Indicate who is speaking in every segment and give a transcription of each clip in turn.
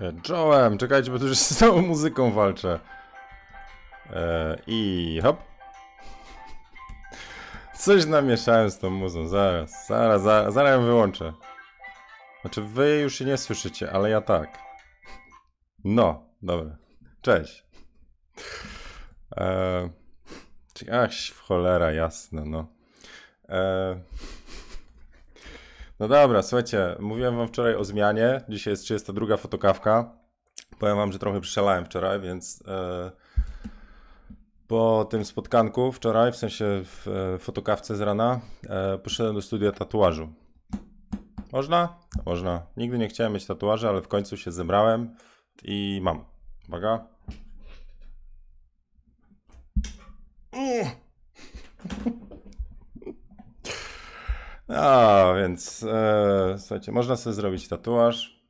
Speaker 1: E, Joem, czekajcie, bo tu już z całą muzyką walczę. Eee, I hop. Coś namieszałem z tą muzą, zaraz, zaraz, zaraz, zaraz ją wyłączę. Znaczy wy już jej nie słyszycie, ale ja tak. No, dobra. Cześć. Eee, ach, cholera, jasne, no. E, no dobra, słuchajcie, mówiłem wam wczoraj o zmianie. Dzisiaj jest 32 fotokawka. Powiem wam, że trochę przelałem wczoraj, więc e, po tym spotkanku wczoraj, w sensie w e, fotokawce z rana, poszedłem do studia tatuażu. Można? Można. Nigdy nie chciałem mieć tatuaży, ale w końcu się zebrałem i mam. Uwaga. Uh. A, więc e, słuchajcie, można sobie zrobić tatuaż.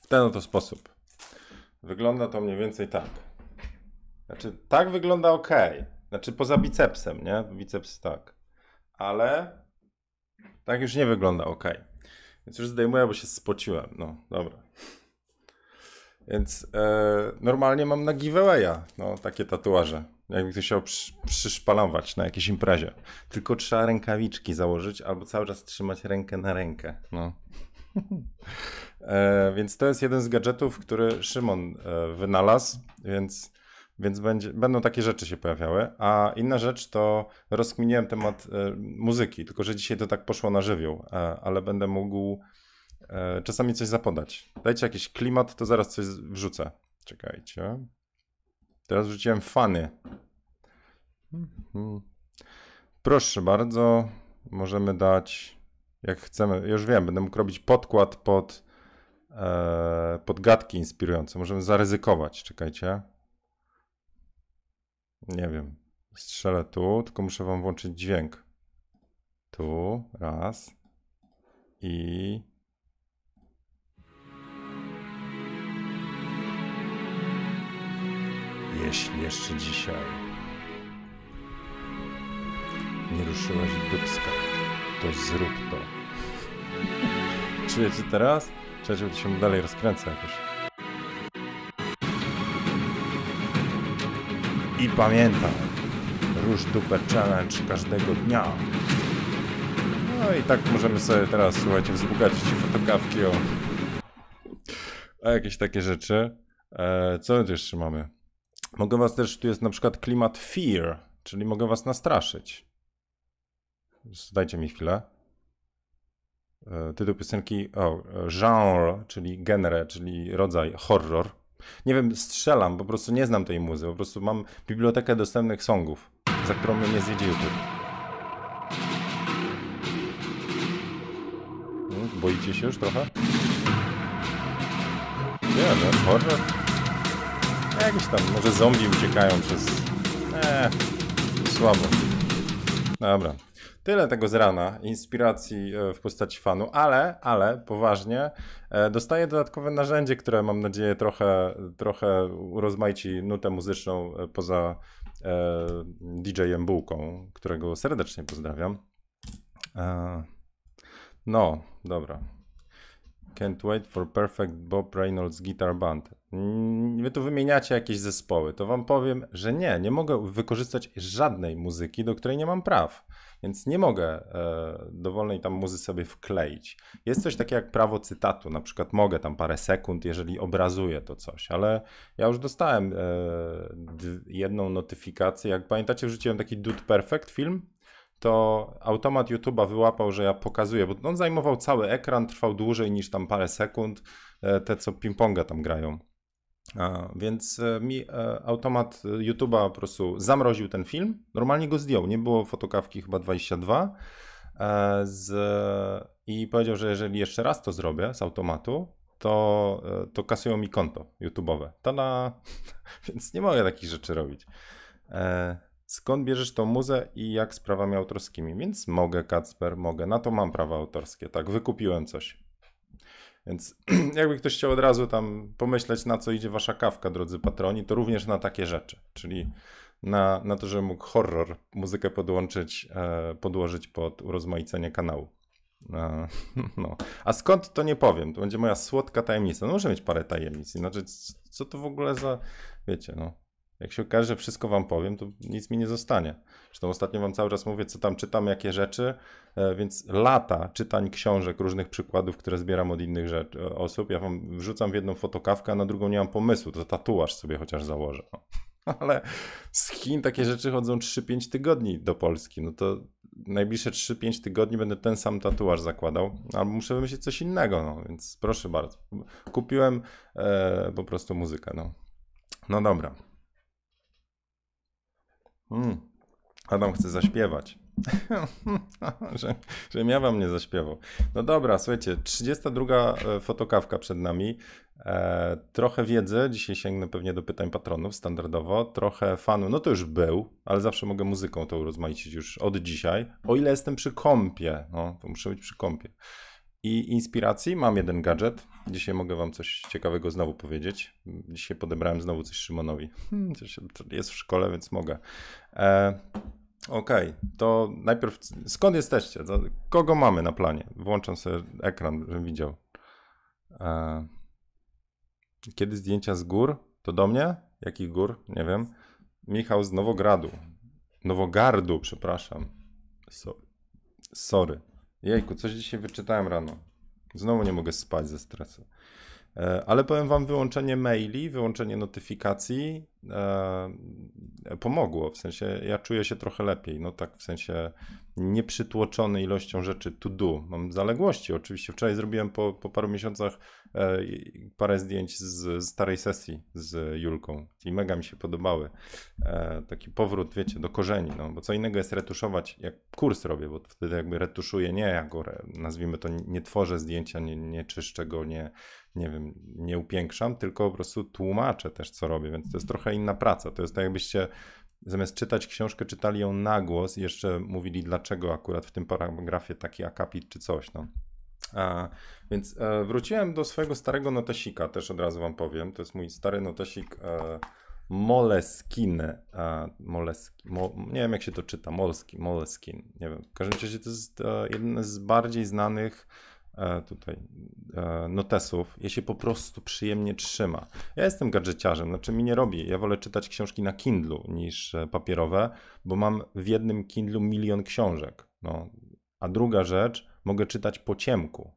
Speaker 1: W ten oto sposób. Wygląda to mniej więcej tak. Znaczy, tak wygląda ok. Znaczy, poza bicepsem, nie? Biceps tak. Ale tak już nie wygląda ok. Więc już zdejmuję, bo się spociłem. No, dobra. Więc e, normalnie mam na giveawaya no, takie tatuaże jakby ktoś chciał przy, przyszpalować na jakiejś imprezie. Tylko trzeba rękawiczki założyć albo cały czas trzymać rękę na rękę. No. e, więc to jest jeden z gadżetów, który Szymon e, wynalazł, więc, więc będzie, będą takie rzeczy się pojawiały. A inna rzecz to rozkminiłem temat e, muzyki, tylko że dzisiaj to tak poszło na żywioł, e, ale będę mógł e, czasami coś zapodać. Dajcie jakiś klimat, to zaraz coś wrzucę. Czekajcie. Teraz wrzuciłem fany. Mhm. Proszę bardzo, możemy dać, jak chcemy, już wiem, będę mógł robić podkład pod, e, pod gadki inspirujące. Możemy zaryzykować, czekajcie. Nie wiem, strzelę tu, tylko muszę wam włączyć dźwięk. Tu, raz i jeśli jeszcze dzisiaj nie ruszyłaś dupska, To zrób to. Czujecie teraz? Trzeba to się dalej rozkręca jakoś. I pamiętam, róż dupę challenge każdego dnia. No i tak możemy sobie teraz, słuchajcie, wzbogacić fotokawki o... o jakieś takie rzeczy. E, co jeszcze mamy? Mogę was też, tu jest na przykład klimat fear, czyli mogę was nastraszyć dajcie mi chwilę. E, tytuł piosenki, oh, genre, czyli genre, czyli rodzaj horror. Nie wiem, strzelam, po prostu nie znam tej muzy, po prostu mam bibliotekę dostępnych songów, za którą mnie nie zjedzie YouTube. Hmm, boicie się już trochę? Nie wiem, no, horror? Jakiś tam, może zombie uciekają przez... Eee, słabo. Dobra, Tyle tego z rana, inspiracji e, w postaci fanu, ale, ale poważnie, e, dostaję dodatkowe narzędzie, które mam nadzieję trochę, trochę urozmaici nutę muzyczną e, poza DJ-em Bułką, którego serdecznie pozdrawiam. No, dobra. Can't wait for perfect Bob Reynolds Guitar Band. Wy tu wymieniacie jakieś zespoły. To wam powiem, że nie, nie mogę wykorzystać żadnej muzyki, do której nie mam praw. Więc nie mogę e, dowolnej tam muzy sobie wkleić. Jest coś takie jak prawo cytatu, na przykład mogę tam parę sekund, jeżeli obrazuję to coś, ale ja już dostałem e, jedną notyfikację, jak pamiętacie wrzuciłem taki Dude Perfect film, to automat YouTube'a wyłapał, że ja pokazuję, bo on zajmował cały ekran, trwał dłużej niż tam parę sekund, e, te co ping-ponga tam grają. Więc e, mi e, automat YouTube'a po prostu zamroził ten film. Normalnie go zdjął. Nie było fotokawki chyba 22. E, z, I powiedział, że jeżeli jeszcze raz to zrobię z automatu, to, to kasują mi konto YouTube'owe. Tada! Więc nie mogę takich rzeczy robić. Skąd bierzesz tą muzę i jak z prawami autorskimi? Więc mogę, Kacper, mogę. Na to mam prawa autorskie, tak? Wykupiłem coś. Więc jakby ktoś chciał od razu tam pomyśleć, na co idzie wasza kawka, drodzy patroni, to również na takie rzeczy, czyli na, na to, że mógł horror, muzykę podłączyć, e, podłożyć pod urozmaicenie kanału. E, no. A skąd to nie powiem, to będzie moja słodka tajemnica. No muszę mieć parę tajemnic, inaczej co to w ogóle za, wiecie, no. Jak się okaże, że wszystko wam powiem, to nic mi nie zostanie. Zresztą ostatnio wam cały czas mówię, co tam czytam, jakie rzeczy, e, więc lata czytań książek, różnych przykładów, które zbieram od innych e, osób. Ja wam wrzucam w jedną fotokawkę, a na drugą nie mam pomysłu, to tatuaż sobie chociaż założę. No. Ale z Chin takie rzeczy chodzą 3-5 tygodni do Polski. No to najbliższe 3-5 tygodni będę ten sam tatuaż zakładał, albo muszę wymyślić coś innego, no więc proszę bardzo. Kupiłem e, po prostu muzykę, no. No dobra. Mm. Adam chce zaśpiewać. że, że ja wam nie zaśpiewał. No dobra, słuchajcie, 32 e, fotokawka przed nami. E, trochę wiedzy, dzisiaj sięgnę pewnie do pytań patronów standardowo, trochę fanu, no to już był, ale zawsze mogę muzyką to urozmaicić już od dzisiaj, o ile jestem przy kąpie, no to muszę być przy kąpie i inspiracji mam jeden gadżet. Dzisiaj mogę wam coś ciekawego znowu powiedzieć. Dzisiaj podebrałem znowu coś Szymonowi. Hmm, jest w szkole, więc mogę. E, Okej, okay. to najpierw skąd jesteście? Kogo mamy na planie? Włączam sobie ekran, żebym widział. E, kiedy zdjęcia z gór? To do mnie? Jakich gór? Nie wiem. Michał z Nowogradu. Nowogardu, przepraszam. So, sorry. Jejku, coś dzisiaj wyczytałem rano. Znowu nie mogę spać ze stresu. E, ale powiem Wam, wyłączenie maili, wyłączenie notyfikacji e, pomogło. W sensie ja czuję się trochę lepiej. No tak, w sensie nieprzytłoczony ilością rzeczy to do. Mam zaległości. Oczywiście wczoraj zrobiłem po, po paru miesiącach e, parę zdjęć z, starej sesji z Julką i mega mi się podobały. taki powrót, wiecie, do korzeni. No, bo co innego jest retuszować, jak kurs robię, bo wtedy jakby retuszuję, nie ja go, nazwijmy to, nie tworzę zdjęcia, nie, nie czyszczę go, nie nie wiem, nie upiększam, tylko po prostu tłumaczę też, co robię, więc to jest trochę inna praca. To jest tak, jakbyście zamiast czytać książkę, czytali ją na głos i jeszcze mówili, dlaczego akurat w tym paragrafie taki akapit czy coś. No. A, więc e, wróciłem do swojego starego notesika, też od razu wam powiem. To jest mój stary notesik e, Moleskin. E, Moleski, mo, nie wiem jak się to czyta, Molski, Moleskin. Nie wiem. W każdym razie to jest e, jeden z bardziej znanych E, tutaj e, notesów, je się po prostu przyjemnie trzyma. Ja jestem gadżeciarzem, znaczy mi nie robi. Ja wolę czytać książki na Kindlu niż e, papierowe, bo mam w jednym Kindlu milion książek. No. A druga rzecz, mogę czytać po ciemku.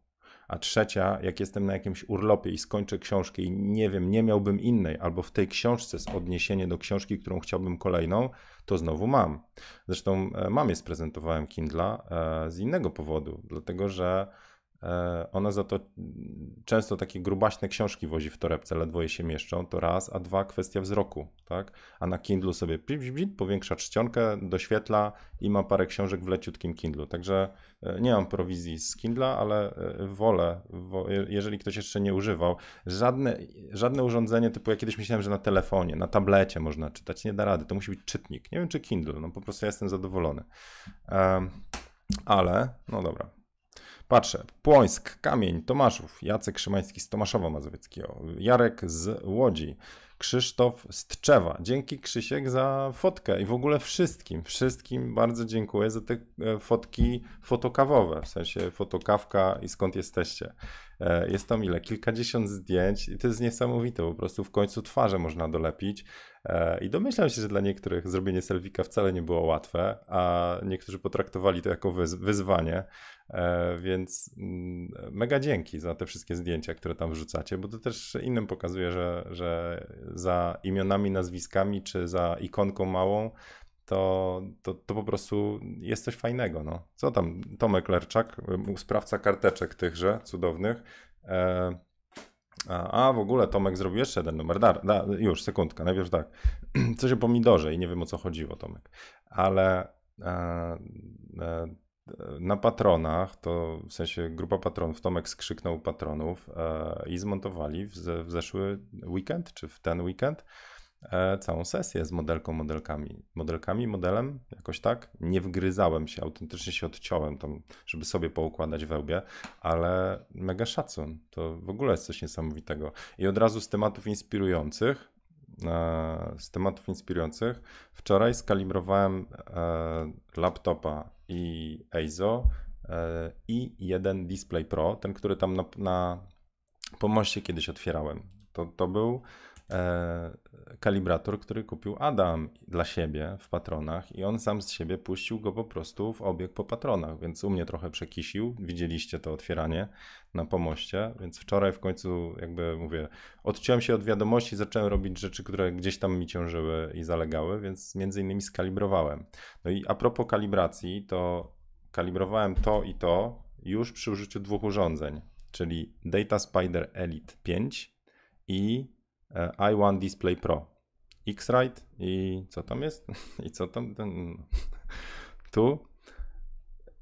Speaker 1: A trzecia, jak jestem na jakimś urlopie i skończę książkę i nie wiem, nie miałbym innej, albo w tej książce jest odniesienie do książki, którą chciałbym kolejną, to znowu mam. Zresztą mamie sprezentowałem Kindla z innego powodu, dlatego że E, Ona za to często takie grubaśne książki wozi w torebce, ledwo je się mieszczą, to raz, a dwa kwestia wzroku, tak? A na Kindlu sobie pip, pip, pip, powiększa czcionkę, doświetla i ma parę książek w leciutkim Kindlu. Także e, nie mam prowizji z Kindla, ale e, wolę, jeżeli ktoś jeszcze nie używał, żadne, żadne urządzenie typu, ja kiedyś myślałem, że na telefonie, na tablecie można czytać, nie da rady, to musi być czytnik. Nie wiem, czy Kindle, no po prostu ja jestem zadowolony. Um, ale, no dobra, Patrzę, Płońsk, Kamień, Tomaszów, Jacek Szymański z Tomaszowa Mazowieckiego, Jarek z Łodzi, Krzysztof Tczewa. Dzięki Krzysiek za fotkę i w ogóle wszystkim, wszystkim bardzo dziękuję za te e, fotki fotokawowe, w sensie fotokawka i skąd jesteście. E, jest tam ile? Kilkadziesiąt zdjęć i to jest niesamowite, po prostu w końcu twarze można dolepić e, i domyślam się, że dla niektórych zrobienie selfika wcale nie było łatwe, a niektórzy potraktowali to jako wyzwanie, E, więc mm, mega dzięki za te wszystkie zdjęcia, które tam wrzucacie, bo to też innym pokazuje, że, że za imionami, nazwiskami czy za ikonką małą to, to, to po prostu jest coś fajnego. No. Co tam, Tomek Lerczak, sprawca karteczek tychże cudownych. E, a, a, w ogóle Tomek zrobił jeszcze jeden numer. Da, da, już, sekundka, najpierw tak. Coś o pomidorze i nie wiem o co chodziło, Tomek. Ale e, e, na patronach, to w sensie grupa patronów, Tomek skrzyknął patronów e, i zmontowali w, w, zeszły weekend, czy w ten weekend, e, całą sesję z modelką, modelkami. Modelkami, modelem, jakoś tak. Nie wgryzałem się, autentycznie się odciąłem tam, żeby sobie poukładać wełbie, ale mega szacun. To w ogóle jest coś niesamowitego. I od razu z tematów inspirujących, e, z tematów inspirujących, wczoraj skalibrowałem e, laptopa i EIZO e, i jeden Display Pro, ten, który tam na, na pomoście kiedyś otwierałem. To, to był e, kalibrator, który kupił Adam dla siebie w patronach i on sam z siebie puścił go po prostu w obieg po patronach, więc u mnie trochę przekisił. Widzieliście to otwieranie na pomoście, więc wczoraj w końcu jakby mówię, odciąłem się od wiadomości, zacząłem robić rzeczy, które gdzieś tam mi ciążyły i zalegały, więc między innymi skalibrowałem. No i a propos kalibracji, to kalibrowałem to i to już przy użyciu dwóch urządzeń, czyli Data Spider Elite 5 i E, i1 Display Pro, X-Rite i co tam jest? I co tam? Tu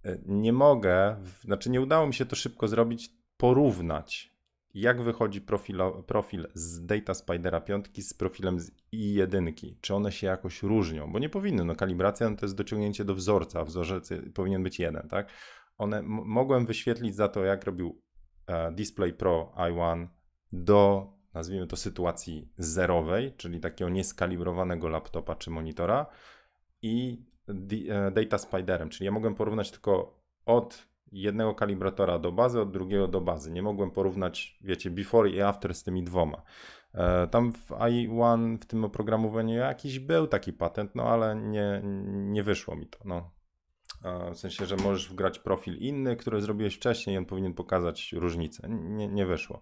Speaker 1: e, nie mogę, znaczy nie udało mi się to szybko zrobić, porównać jak wychodzi profilo, profil z Data Spidera 5 z profilem z i1. Czy one się jakoś różnią? Bo nie powinny. No, kalibracja no to jest dociągnięcie do wzorca. Wzorzec powinien być jeden, tak? One mogłem wyświetlić za to, jak robił e, Display Pro i1 do nazwijmy to sytuacji zerowej, czyli takiego nieskalibrowanego laptopa czy monitora i e, data spiderem, czyli ja mogłem porównać tylko od jednego kalibratora do bazy, od drugiego do bazy. Nie mogłem porównać, wiecie, before i after z tymi dwoma. E, tam w i1, w tym oprogramowaniu jakiś był taki patent, no ale nie, nie wyszło mi to. No. E, w sensie, że możesz wgrać profil inny, który zrobiłeś wcześniej i on powinien pokazać różnicę. Nie, nie wyszło.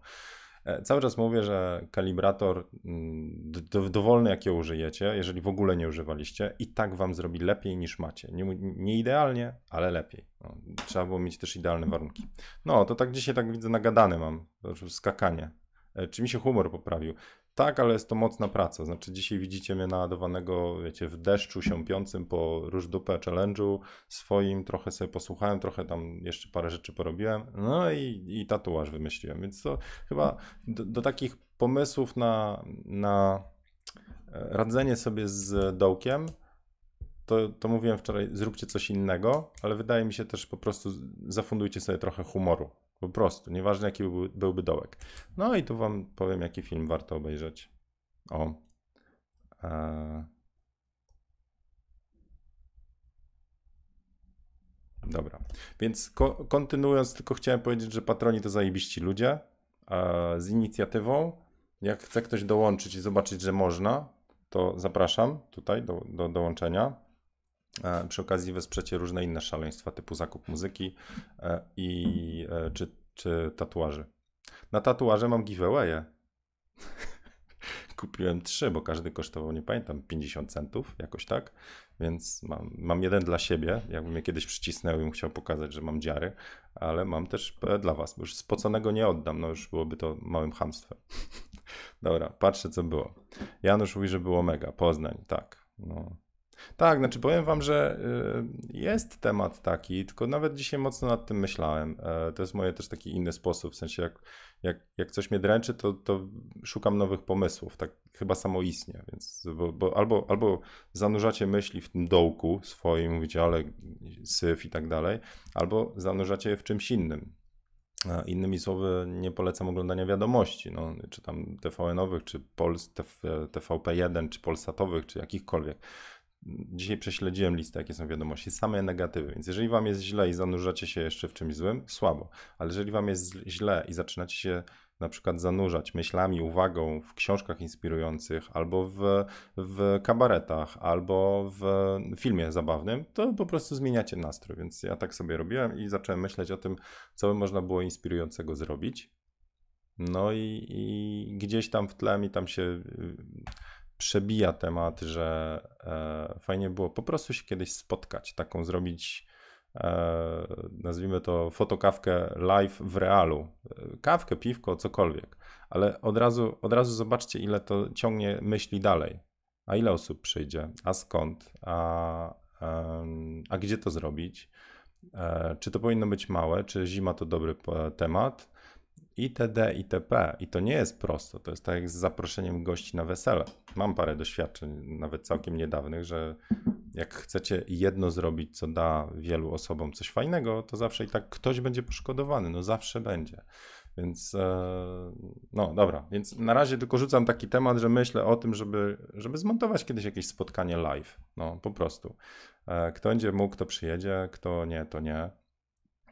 Speaker 1: E, cały czas mówię, że kalibrator mm, dowolny, jakiego użyjecie, jeżeli w ogóle nie używaliście, i tak wam zrobi lepiej niż macie. Nie, nie idealnie, ale lepiej. No, trzeba było mieć też idealne warunki. No, to tak dzisiaj tak widzę, nagadany mam. To skakanie. E, czy mi się humor poprawił? Tak, ale jest to mocna praca. Znaczy, dzisiaj widzicie mnie naładowanego, wiecie, w deszczu siąpiącym po różdupę challenge'u swoim, trochę sobie posłuchałem, trochę tam jeszcze parę rzeczy porobiłem, no i, i tatuaż wymyśliłem. Więc to chyba do, do takich pomysłów na, na e, radzenie sobie z dołkiem, to, to mówiłem wczoraj, zróbcie coś innego, ale wydaje mi się też po prostu zafundujcie sobie trochę humoru. Po prostu, nieważne jaki byłby, byłby dołek. No i tu wam powiem, jaki film warto obejrzeć. O. E. Dobra, więc ko kontynuując, tylko chciałem powiedzieć, że patroni to zajebiści ludzie z inicjatywą. Jak chce ktoś dołączyć i zobaczyć, że można, to zapraszam tutaj do, do dołączenia. E, przy okazji wesprzecie różne inne szaleństwa typu zakup muzyki e, i e, czy, czy tatuaży. Na tatuaże mam giveawaye. Kupiłem trzy, bo każdy kosztował, nie pamiętam, 50 centów, jakoś tak. Więc mam, mam jeden dla siebie. Jakbym je kiedyś przycisnęł i bym chciał pokazać, że mam dziary, ale mam też dla was, bo już spoconego nie oddam, no już byłoby to małym hamstwem. Dobra, patrzę co było. Janusz mówi, że było mega. Poznań, tak. No, tak, znaczy powiem wam, że y, jest temat taki, tylko nawet dzisiaj mocno nad tym myślałem. E, to jest moje też taki inny sposób, w sensie jak, jak, jak coś mnie dręczy, to, to szukam nowych pomysłów, tak chyba samoistnie, więc bo, bo albo, albo zanurzacie myśli w tym dołku swoim, mówicie, ale syf i tak dalej, albo zanurzacie je w czymś innym. E, innymi słowy, nie polecam oglądania wiadomości, no, czy tam TVN-owych, czy Pols, TV, TVP1, czy Polsatowych, czy jakichkolwiek. Dzisiaj prześledziłem listę, jakie są wiadomości, same negatywy, więc jeżeli wam jest źle i zanurzacie się jeszcze w czymś złym, słabo, ale jeżeli wam jest źle i zaczynacie się na przykład zanurzać myślami, uwagą w książkach inspirujących, albo w, w kabaretach, albo w filmie zabawnym, to po prostu zmieniacie nastrój. Więc ja tak sobie robiłem i zacząłem myśleć o tym, co by można było inspirującego zrobić. No i, i gdzieś tam w tle mi tam się przebija temat, że e, fajnie było po prostu się kiedyś spotkać, taką zrobić, e, nazwijmy to fotokawkę live w realu. E, kawkę, piwko, cokolwiek. Ale od razu, od razu zobaczcie, ile to ciągnie myśli dalej. A ile osób przyjdzie? A skąd? A, a gdzie to zrobić? E, czy to powinno być małe? Czy zima to dobry temat? itd., itp. I to nie jest proste. To jest tak jak z zaproszeniem gości na wesele. Mam parę doświadczeń, nawet całkiem niedawnych, że jak chcecie jedno zrobić, co da wielu osobom coś fajnego, to zawsze i tak ktoś będzie poszkodowany. No zawsze będzie. Więc e, no dobra, więc na razie tylko rzucam taki temat, że myślę o tym, żeby, żeby zmontować kiedyś jakieś spotkanie live. No po prostu. E, kto będzie mógł, to przyjedzie, kto nie, to nie.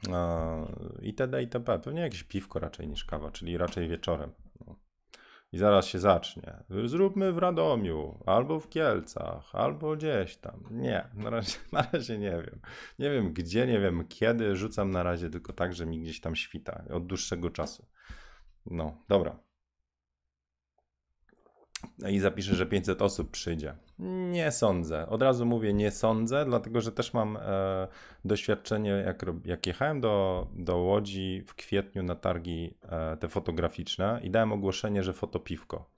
Speaker 1: No, itd., itp. Pewnie jakieś piwko raczej niż kawa, czyli raczej wieczorem. No. I zaraz się zacznie. Zróbmy w Radomiu, albo w Kielcach, albo gdzieś tam. Nie, na razie, na razie nie wiem. Nie wiem gdzie, nie wiem kiedy. Rzucam na razie tylko tak, że mi gdzieś tam świta od dłuższego czasu. No, dobra. No i zapiszę, że 500 osób przyjdzie. Nie sądzę. Od razu mówię, nie sądzę, dlatego że też mam e, doświadczenie, jak, jak jechałem do, do Łodzi w kwietniu na targi e, te fotograficzne i dałem ogłoszenie, że fotopiwko.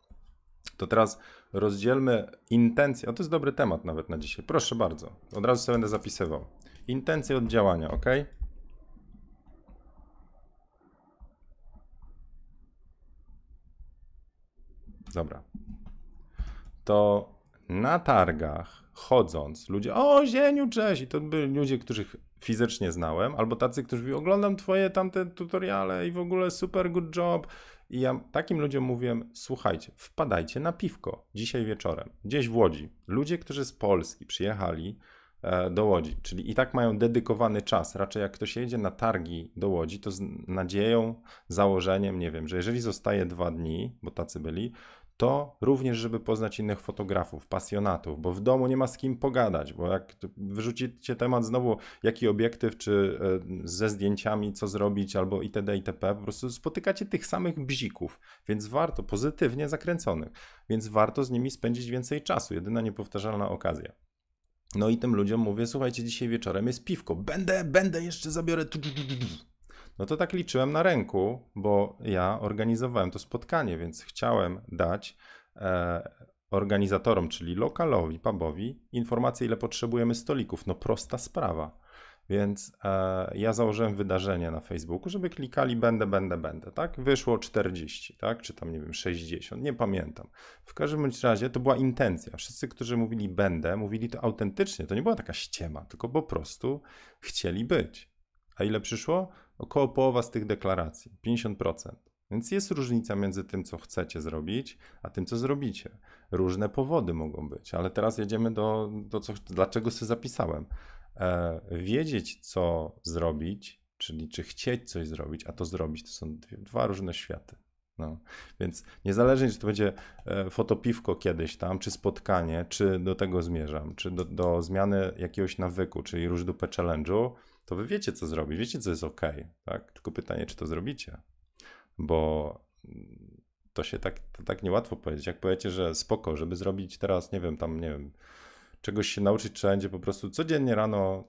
Speaker 1: To teraz rozdzielmy intencje. O, to jest dobry temat nawet na dzisiaj. Proszę bardzo. Od razu sobie będę zapisywał. Intencje od działania, ok? Dobra, to na targach chodząc, ludzie, o Zieniu, cześć, i to byli ludzie, których fizycznie znałem, albo tacy, którzy mówią, oglądam twoje tamte tutoriale i w ogóle super good job. I ja takim ludziom mówiłem, słuchajcie, wpadajcie na piwko dzisiaj wieczorem, gdzieś w Łodzi. Ludzie, którzy z Polski przyjechali e, do Łodzi, czyli i tak mają dedykowany czas. Raczej jak ktoś jedzie na targi do Łodzi, to z nadzieją, założeniem, nie wiem, że jeżeli zostaje dwa dni, bo tacy byli, to również, żeby poznać innych fotografów, pasjonatów, bo w domu nie ma z kim pogadać, bo jak wyrzucicie temat znowu, jaki obiektyw, czy e, ze zdjęciami, co zrobić, albo itd., itp., po prostu spotykacie tych samych bzików, więc warto, pozytywnie zakręconych, więc warto z nimi spędzić więcej czasu, jedyna niepowtarzalna okazja. No i tym ludziom mówię, słuchajcie, dzisiaj wieczorem jest piwko, będę, będę, jeszcze zabiorę... No to tak liczyłem na ręku, bo ja organizowałem to spotkanie, więc chciałem dać e, organizatorom, czyli lokalowi, pubowi, informację, ile potrzebujemy stolików. No prosta sprawa. Więc e, ja założyłem wydarzenie na Facebooku, żeby klikali będę, będę, będę, tak? Wyszło 40, tak? Czy tam, nie wiem, 60, nie pamiętam. W każdym bądź razie to była intencja. Wszyscy, którzy mówili będę, mówili to autentycznie. To nie była taka ściema, tylko po prostu chcieli być. A ile przyszło? około połowa z tych deklaracji, 50%. Więc jest różnica między tym, co chcecie zrobić, a tym, co zrobicie. Różne powody mogą być, ale teraz jedziemy do, do co, dlaczego sobie zapisałem. E, wiedzieć, co zrobić, czyli czy chcieć coś zrobić, a to zrobić, to są dwie, dwa różne światy. No. Więc niezależnie, czy to będzie e, fotopiwko kiedyś tam, czy spotkanie, czy do tego zmierzam, czy do, do zmiany jakiegoś nawyku, czyli różdupę challenge'u, to wy wiecie, co zrobić, wiecie, co jest ok, tak? Tylko pytanie, czy to zrobicie, bo to się tak, to tak niełatwo powiedzieć. Jak powiecie, że spoko, żeby zrobić teraz, nie wiem, tam, nie wiem, czegoś się nauczyć, trzeba będzie po prostu codziennie rano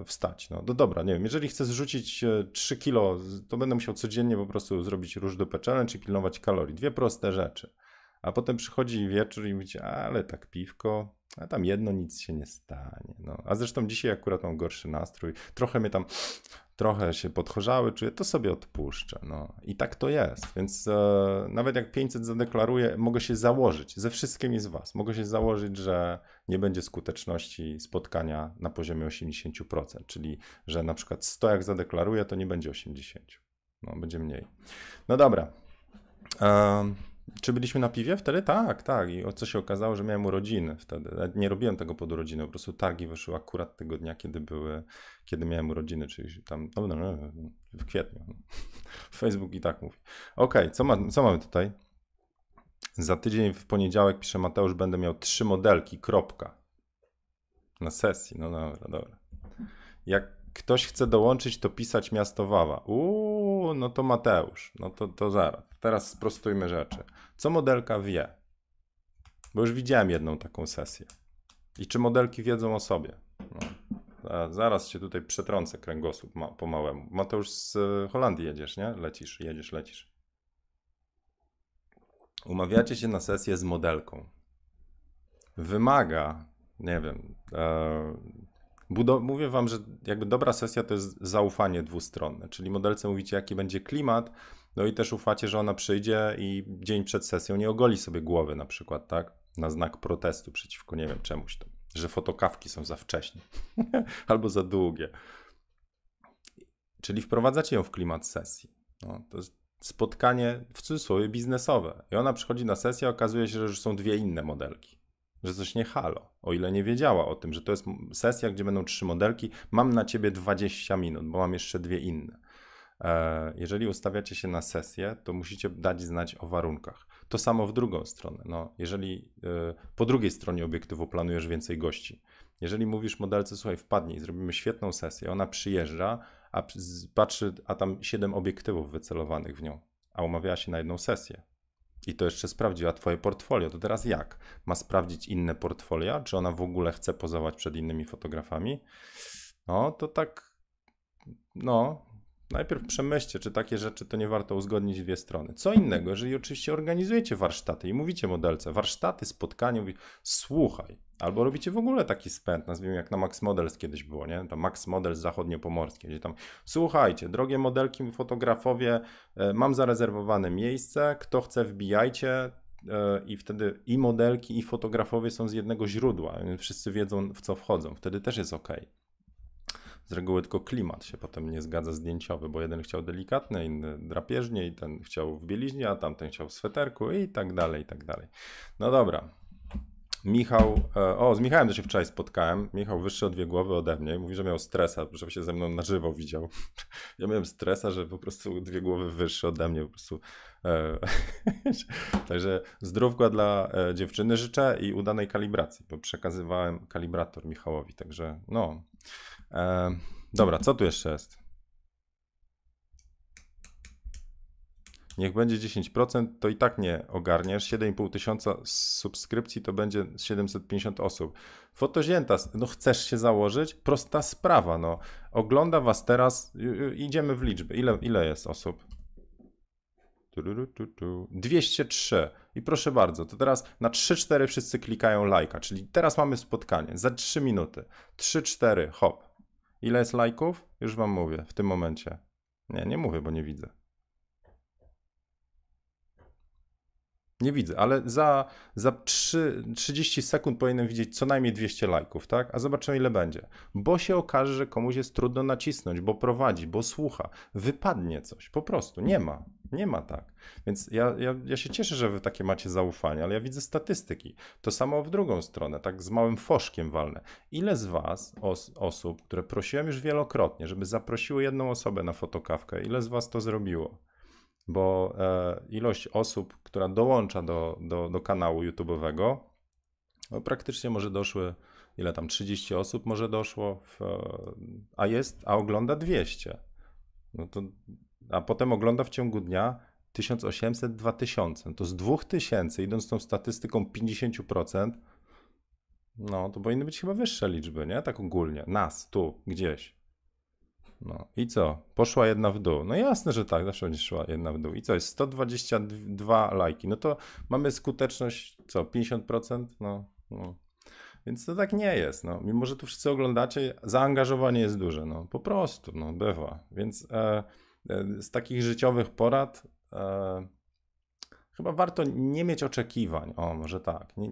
Speaker 1: e, wstać. No, no dobra, nie wiem, jeżeli chcę zrzucić 3 e, kilo, to będę musiał codziennie po prostu zrobić róż do peczaleń czy pilnować kalorii. Dwie proste rzeczy. A potem przychodzi wieczór i mówicie, ale tak piwko, a tam jedno nic się nie stanie. No. A zresztą dzisiaj akurat mam gorszy nastrój. Trochę mnie tam, trochę się podchorzały czuję, to sobie odpuszczę. No. I tak to jest. Więc e, nawet jak 500 zadeklaruję, mogę się założyć ze wszystkimi z Was. Mogę się założyć, że nie będzie skuteczności spotkania na poziomie 80%. Czyli, że na przykład 100 jak zadeklaruję, to nie będzie 80. No, będzie mniej. No dobra. Um, czy byliśmy na piwie wtedy? Tak, tak. I o co się okazało, że miałem urodziny wtedy. Nie robiłem tego pod urodziny, po prostu targi wyszły akurat tego dnia, kiedy były, kiedy miałem urodziny, czyli tam no, no, no, w kwietniu. Facebook i tak mówi. Okej, okay, co, ma, co mamy tutaj? Za tydzień w poniedziałek, pisze Mateusz, będę miał trzy modelki, kropka. Na sesji, no dobra, dobra. Jak, ktoś chce dołączyć, to pisać miasto Wawa. Uuu, no to Mateusz, no to, to zaraz. Teraz sprostujmy rzeczy. Co modelka wie? Bo już widziałem jedną taką sesję. I czy modelki wiedzą o sobie? No. Zaraz się tutaj przetrącę kręgosłup ma, po małemu. Mateusz z e, Holandii jedziesz, nie? Lecisz, jedziesz, lecisz. Umawiacie się na sesję z modelką. Wymaga, nie wiem, e, Budo mówię wam, że jakby dobra sesja to jest zaufanie dwustronne, czyli modelce mówicie, jaki będzie klimat, no i też ufacie, że ona przyjdzie i dzień przed sesją nie ogoli sobie głowy na przykład, tak? Na znak protestu przeciwko, nie wiem, czemuś tam, że fotokawki są za wcześnie albo za długie. Czyli wprowadzacie ją w klimat sesji. No, to jest spotkanie w cudzysłowie biznesowe. I ona przychodzi na sesję, okazuje się, że już są dwie inne modelki że coś nie halo, o ile nie wiedziała o tym, że to jest sesja, gdzie będą trzy modelki, mam na ciebie 20 minut, bo mam jeszcze dwie inne. E, jeżeli ustawiacie się na sesję, to musicie dać znać o warunkach. To samo w drugą stronę. No, jeżeli e, po drugiej stronie obiektywu planujesz więcej gości, jeżeli mówisz modelce, słuchaj, wpadnij, zrobimy świetną sesję, ona przyjeżdża, a patrzy, a tam siedem obiektywów wycelowanych w nią, a umawiała się na jedną sesję, i to jeszcze sprawdziła Twoje portfolio. To teraz jak? Ma sprawdzić inne portfolia? Czy ona w ogóle chce pozować przed innymi fotografami? No, to tak. No, Najpierw przemyślcie, czy takie rzeczy to nie warto uzgodnić dwie strony. Co innego, jeżeli oczywiście organizujecie warsztaty i mówicie modelce, warsztaty, spotkanie, mówi, słuchaj, albo robicie w ogóle taki spęd, nazwijmy jak na Max Models kiedyś było, nie? To Max Models zachodniopomorskie, gdzie tam, słuchajcie, drogie modelki, fotografowie, e, mam zarezerwowane miejsce, kto chce wbijajcie, e, i wtedy i modelki, i fotografowie są z jednego źródła, wszyscy wiedzą w co wchodzą, wtedy też jest ok. Z reguły tylko klimat się potem nie zgadza zdjęciowy, bo jeden chciał delikatny, inny drapieżnie, i ten chciał w bieliźnie, a tamten chciał w sweterku i tak dalej, i tak dalej. No dobra. Michał, e, o, z Michałem też się wczoraj spotkałem. Michał wyższy o dwie głowy ode mnie. Mówi, że miał stresa, żeby się ze mną na żywo widział. Ja miałem stresa, że po prostu dwie głowy wyższe ode mnie po prostu. E, także zdrówka dla e, dziewczyny życzę i udanej kalibracji, bo przekazywałem kalibrator Michałowi. Także no. E, dobra, co tu jeszcze jest? Niech będzie 10%, to i tak nie ogarniesz. 7,5 tysiąca subskrypcji to będzie 750 osób. Fotoziętas, no chcesz się założyć? Prosta sprawa, no. Ogląda was teraz, idziemy w liczby. Ile, ile jest osób? 203. I proszę bardzo, to teraz na 3-4 wszyscy klikają lajka, czyli teraz mamy spotkanie za 3 minuty. 3-4, hop, Ile jest lajków? Już wam mówię w tym momencie. Nie, nie mówię, bo nie widzę. nie widzę, ale za, za 3, 30 sekund powinienem widzieć co najmniej 200 lajków, tak? A zobaczymy ile będzie. Bo się okaże, że komuś jest trudno nacisnąć, bo prowadzi, bo słucha, wypadnie coś, po prostu, nie ma. Nie ma tak. Więc ja, ja, ja się cieszę, że wy takie macie zaufanie, ale ja widzę statystyki. To samo w drugą stronę, tak z małym foszkiem walne. Ile z was, os, osób, które prosiłem już wielokrotnie, żeby zaprosiły jedną osobę na fotokawkę, ile z was to zrobiło? bo e, ilość osób, która dołącza do, do, do kanału YouTube'owego, no praktycznie może doszły, ile tam, 30 osób może doszło, w, a jest, a ogląda 200. No to, a potem ogląda w ciągu dnia 1800, 2000. To z 2000, idąc tą statystyką 50%, no to powinny być chyba wyższe liczby, nie? Tak ogólnie, nas, tu, gdzieś. No i co? Poszła jedna w dół. No jasne, że tak, zawsze będzie szła jedna w dół. I co jest? 122 lajki. No to mamy skuteczność co? 50%? No, no. Więc to tak nie jest. No. Mimo, że tu wszyscy oglądacie, zaangażowanie jest duże. No po prostu, no bywa. Więc e, e, z takich życiowych porad e, chyba warto nie mieć oczekiwań. O, może tak. Nie,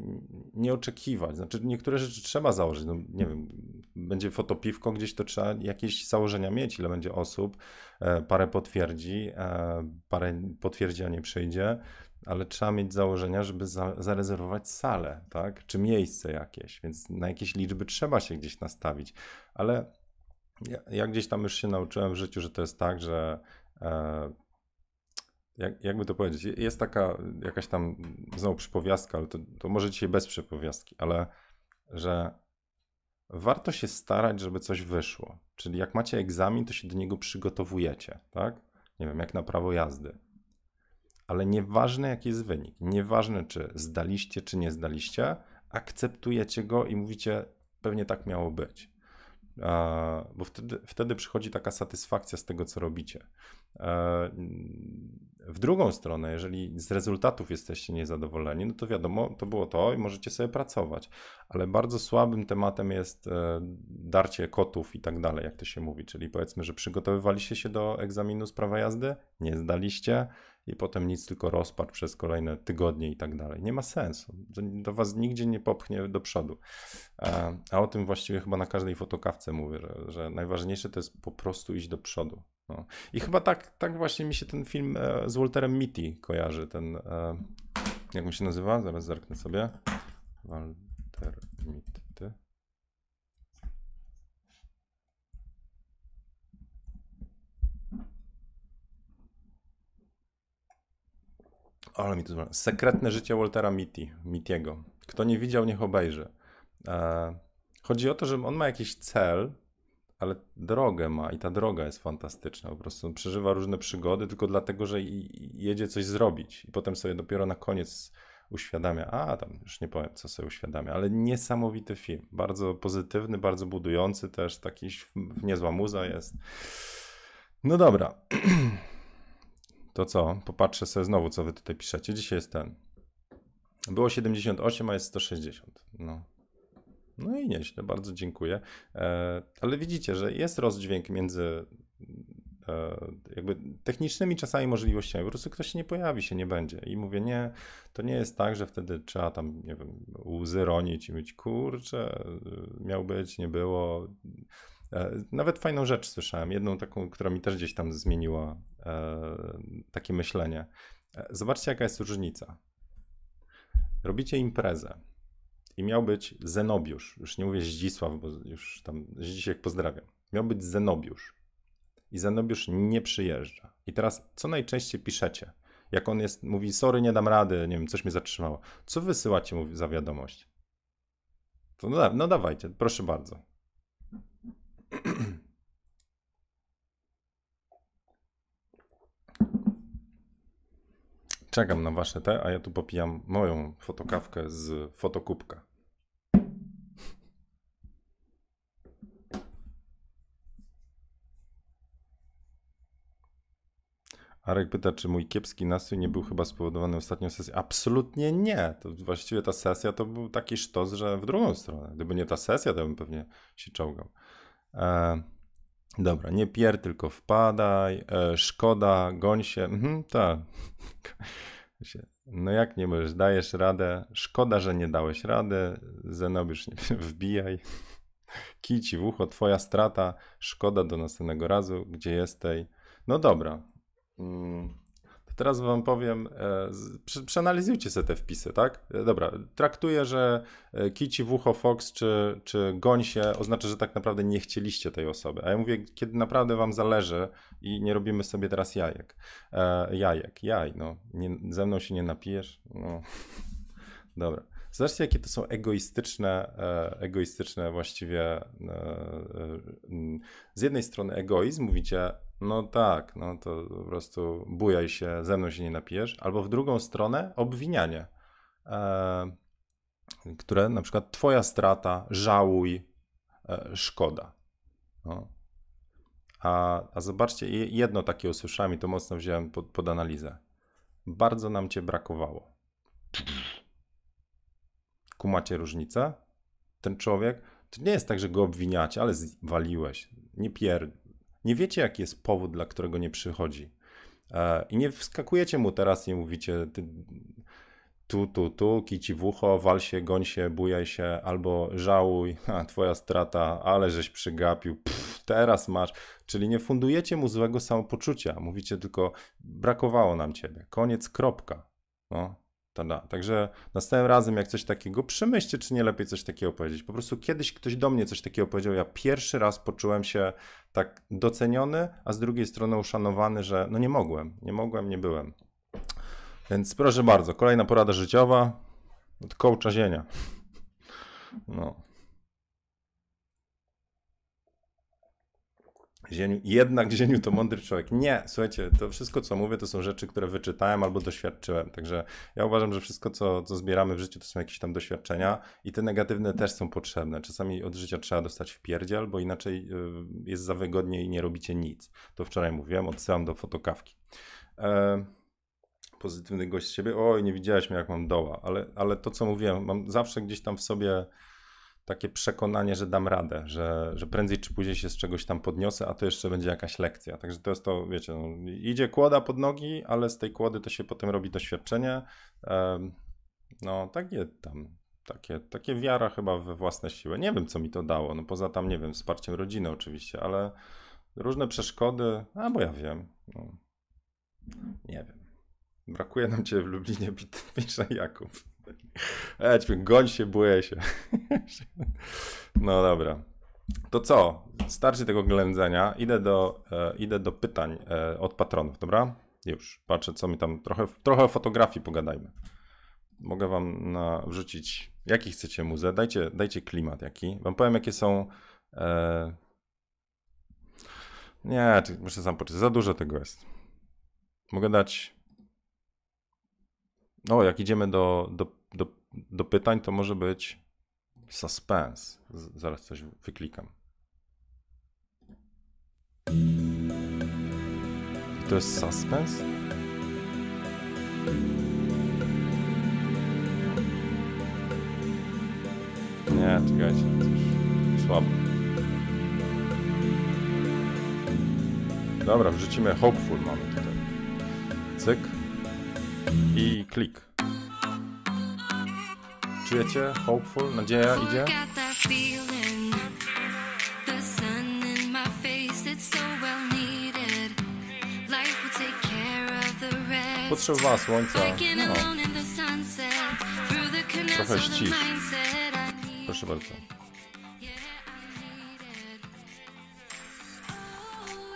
Speaker 1: nie oczekiwać. Znaczy niektóre rzeczy trzeba założyć. No, nie wiem, będzie fotopiwko, gdzieś to trzeba jakieś założenia mieć, ile będzie osób, e, parę potwierdzi, e, parę potwierdzi, a nie przyjdzie, ale trzeba mieć założenia, żeby za, zarezerwować salę, tak, czy miejsce jakieś, więc na jakieś liczby trzeba się gdzieś nastawić, ale ja, ja gdzieś tam już się nauczyłem w życiu, że to jest tak, że e, jak, jakby to powiedzieć, jest taka jakaś tam znowu przypowiastka, ale to, to może dzisiaj bez przypowiastki, ale że warto się starać, żeby coś wyszło. Czyli jak macie egzamin, to się do niego przygotowujecie, tak? Nie wiem, jak na prawo jazdy. Ale nieważne, jaki jest wynik, nieważne, czy zdaliście, czy nie zdaliście, akceptujecie go i mówicie, pewnie tak miało być bo wtedy, wtedy przychodzi taka satysfakcja z tego, co robicie. E, w drugą stronę, jeżeli z rezultatów jesteście niezadowoleni, no to wiadomo, to było to i możecie sobie pracować, ale bardzo słabym tematem jest e, darcie kotów i tak dalej, jak to się mówi, czyli powiedzmy, że przygotowywaliście się do egzaminu z prawa jazdy, nie zdaliście, i potem nic, tylko rozpacz przez kolejne tygodnie i tak dalej. Nie ma sensu. To was nigdzie nie popchnie do przodu. E, a o tym właściwie chyba na każdej fotokawce mówię, że, że najważniejsze to jest po prostu iść do przodu. No. I chyba tak, tak właśnie mi się ten film e, z Walterem Mitty kojarzy. Ten, e, jak on się nazywa? Zaraz zerknę sobie. Walter Mitty. ale mi to Sekretne życie Waltera Mitty, Mittiego. Kto nie widział, niech obejrzy. E, chodzi o to, że on ma jakiś cel, ale drogę ma i ta droga jest fantastyczna. Po prostu przeżywa różne przygody tylko dlatego, że jedzie coś zrobić i potem sobie dopiero na koniec uświadamia, a tam już nie powiem, co sobie uświadamia, ale niesamowity film. Bardzo pozytywny, bardzo budujący też, taki niezła muza jest. No dobra. to co? Popatrzę sobie znowu, co wy tutaj piszecie. Dzisiaj jest ten. Było 78, a jest 160. No. No i nieźle, bardzo dziękuję. E, ale widzicie, że jest rozdźwięk między e, jakby technicznymi czasami możliwościami. Po prostu ktoś się nie pojawi, się nie będzie. I mówię, nie, to nie jest tak, że wtedy trzeba tam, nie wiem, łzy ronić i mówić, kurczę, miał być, nie było. E, nawet fajną rzecz słyszałem, jedną taką, która mi też gdzieś tam zmieniła e, takie myślenie. E, zobaczcie, jaka jest różnica. Robicie imprezę i miał być Zenobiusz. Już nie mówię Zdzisław, bo już tam Zdzisiek pozdrawiam. Miał być Zenobiusz. I Zenobiusz nie przyjeżdża. I teraz, co najczęściej piszecie? Jak on jest, mówi, sorry, nie dam rady, nie wiem, coś mnie zatrzymało. Co wysyłacie mu za wiadomość? To no, no dawajcie, proszę bardzo. Czekam na wasze te, a ja tu popijam moją fotokawkę z fotokubka. Arek pyta, czy mój kiepski nastrój nie był chyba spowodowany ostatnią sesją? Absolutnie nie. To właściwie ta sesja to był taki sztos, że w drugą stronę. Gdyby nie ta sesja, to bym pewnie się czołgał. E, dobra, nie pier, tylko wpadaj. E, szkoda, goń się. Mhm, tak. No jak nie możesz, dajesz radę. Szkoda, że nie dałeś rady. Zenobisz, nie wbijaj. Kici w ucho, twoja strata. Szkoda do następnego razu, gdzie jesteś. No dobra. Mm. Teraz wam powiem, e, przeanalizujcie sobie te wpisy, tak? E, dobra, traktuję, że e, Kici, Wucho, Fox czy, czy Goń się oznacza, że tak naprawdę nie chcieliście tej osoby. A ja mówię, kiedy naprawdę wam zależy i nie robimy sobie teraz jajek. E, jajek, jaj, no. Nie, ze mną się nie napijesz? No. Dobra. Zobaczcie, jakie to są egoistyczne, e, egoistyczne właściwie. E, z jednej strony egoizm, mówicie, no tak, no to po prostu bujaj się, ze mną się nie napijesz. Albo w drugą stronę obwinianie, e, które na przykład twoja strata, żałuj, e, szkoda. No. A, a zobaczcie, jedno takie usłyszałem i to mocno wziąłem pod, pod analizę. Bardzo nam cię brakowało. Kumacie różnicę? Ten człowiek, to nie jest tak, że go obwiniacie, ale zwaliłeś. Nie pierd nie wiecie, jaki jest powód, dla którego nie przychodzi. E, I nie wskakujecie mu teraz i mówicie tu, tu, tu, kici w ucho, wal się, goń się, bujaj się, albo żałuj, a twoja strata, ale żeś przygapił, pff, teraz masz. Czyli nie fundujecie mu złego samopoczucia, mówicie tylko brakowało nam ciebie, koniec, kropka. No, Tada. Także następnym razem, jak coś takiego, przemyślcie, czy nie lepiej coś takiego powiedzieć. Po prostu kiedyś ktoś do mnie coś takiego powiedział, ja pierwszy raz poczułem się tak doceniony, a z drugiej strony uszanowany, że no nie mogłem, nie mogłem, nie byłem. Więc proszę bardzo, kolejna porada życiowa od kołcza No. Zieniu, jednak Zieniu to mądry człowiek. Nie, słuchajcie, to wszystko, co mówię, to są rzeczy, które wyczytałem albo doświadczyłem. Także ja uważam, że wszystko, co, co zbieramy w życiu, to są jakieś tam doświadczenia i te negatywne też są potrzebne. Czasami od życia trzeba dostać w pierdziel, bo inaczej y, jest za i nie robicie nic. To wczoraj mówiłem, odsyłam do fotokawki. E pozytywny gość z siebie, oj, nie widziałeś mnie, jak mam doła, ale, ale to, co mówiłem, mam zawsze gdzieś tam w sobie takie przekonanie, że dam radę, że, że prędzej czy później się z czegoś tam podniosę, a to jeszcze będzie jakaś lekcja. Także to jest to, wiecie, no, idzie kłoda pod nogi, ale z tej kłody to się potem robi doświadczenie. No, takie tam, takie, takie wiara chyba we własne siły. Nie wiem, co mi to dało, no poza tam, nie wiem, wsparciem rodziny oczywiście, ale różne przeszkody, a bo ja wiem, no, nie wiem. Brakuje nam cię w Lublinie, pisze Jakub. Edźmy, goń się, buje się. No dobra. To co? Starczy tego ględzenia. Idę do, e, idę do pytań e, od patronów, dobra? Już. Patrzę, co mi tam. Trochę, trochę o fotografii pogadajmy. Mogę wam na, wrzucić, jaki chcecie muzę. Dajcie, dajcie klimat jaki. Wam powiem, jakie są... E... Nie, muszę sam poczytać. Za dużo tego jest. Mogę dać no, jak idziemy do, do, do, do pytań, to może być suspense. Z, zaraz coś wyklikam. I to jest suspense? Nie, czekajcie, coś słabo. Dobra, wrzucimy hopeful mamy tutaj. Cyk i klik. Czujecie? Hopeful, nadzieja idzie. Potrzebowała słońca. No. Trochę ścisz. Proszę bardzo.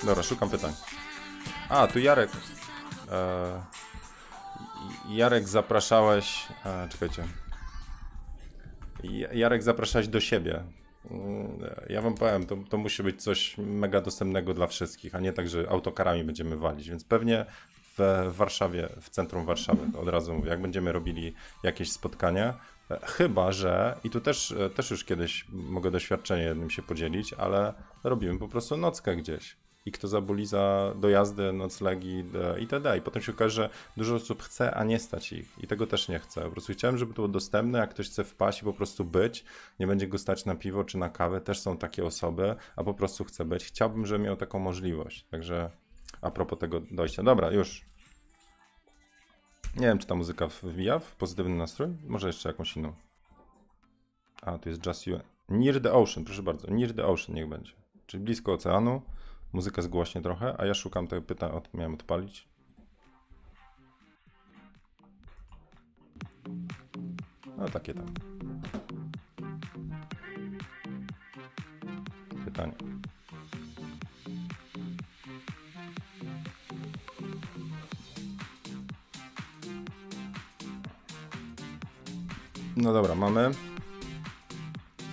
Speaker 1: Dobra, szukam pytań. A, tu Jarek. Eee... Jarek zapraszałeś. A, e, czekajcie. Jarek zapraszałeś do siebie. Mm, ja wam powiem, to, to musi być coś mega dostępnego dla wszystkich, a nie tak, że autokarami będziemy walić. Więc pewnie w Warszawie, w centrum Warszawy, od razu mówię, jak będziemy robili jakieś spotkania, e, Chyba, że, i tu też, e, też już kiedyś mogę doświadczenie jednym się podzielić, ale robimy po prostu nockę gdzieś i kto zaboli za dojazdy, noclegi itd. I tak potem się okaże, że dużo osób chce, a nie stać ich i tego też nie chcę. Po prostu chciałem, żeby to było dostępne, jak ktoś chce wpaść i po prostu być, nie będzie go stać na piwo czy na kawę, też są takie osoby, a po prostu chce być. Chciałbym, żeby miał taką możliwość, także a propos tego dojścia. Dobra, już. Nie wiem, czy ta muzyka wbija w pozytywny nastrój. Może jeszcze jakąś inną. A, tu jest Just You. Near the Ocean, proszę bardzo. Near the Ocean niech będzie. Czyli blisko oceanu. Muzykę zgłośnie trochę, a ja szukam tego pytań, od, miałem odpalić. No takie tam. Pytanie. No dobra, mamy.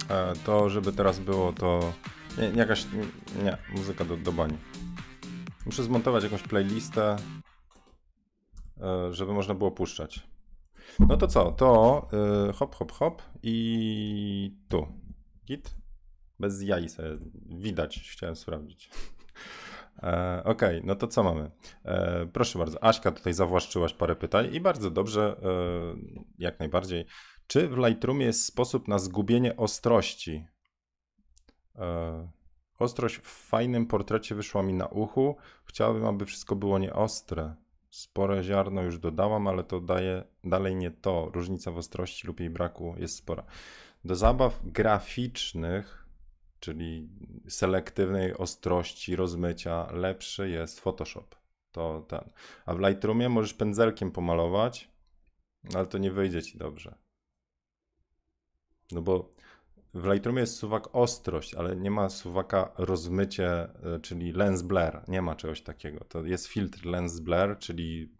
Speaker 1: E, to, żeby teraz było, to nie, jakaś... Nie, muzyka do, do bani. Muszę zmontować jakąś playlistę, e, żeby można było puszczać. No to co? To e, hop, hop, hop i tu. Git? Bez jaj sobie. Widać, chciałem sprawdzić. E, Okej, okay, no to co mamy? E, proszę bardzo, Aśka tutaj zawłaszczyłaś parę pytań i bardzo dobrze, e, jak najbardziej. Czy w Lightroomie jest sposób na zgubienie ostrości? E, ostrość w fajnym portrecie wyszła mi na uchu. Chciałbym, aby wszystko było nieostre. Spore ziarno już dodałam, ale to daje dalej nie to. Różnica w ostrości lub jej braku jest spora. Do zabaw graficznych, czyli selektywnej ostrości, rozmycia, lepszy jest Photoshop. To ten. A w Lightroomie możesz pędzelkiem pomalować, ale to nie wyjdzie ci dobrze. No bo w Lightroomie jest suwak ostrość, ale nie ma suwaka rozmycie, e, czyli lens blur. Nie ma czegoś takiego. To jest filtr lens blur, czyli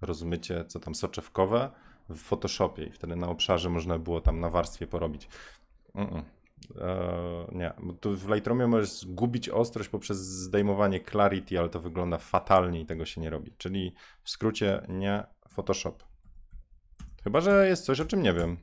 Speaker 1: rozmycie, co tam soczewkowe w Photoshopie i wtedy na obszarze można było tam na warstwie porobić. Mm -mm. Eee, nie, bo tu w Lightroomie możesz zgubić ostrość poprzez zdejmowanie clarity, ale to wygląda fatalnie i tego się nie robi. Czyli w skrócie nie Photoshop. Chyba, że jest coś, o czym nie wiem.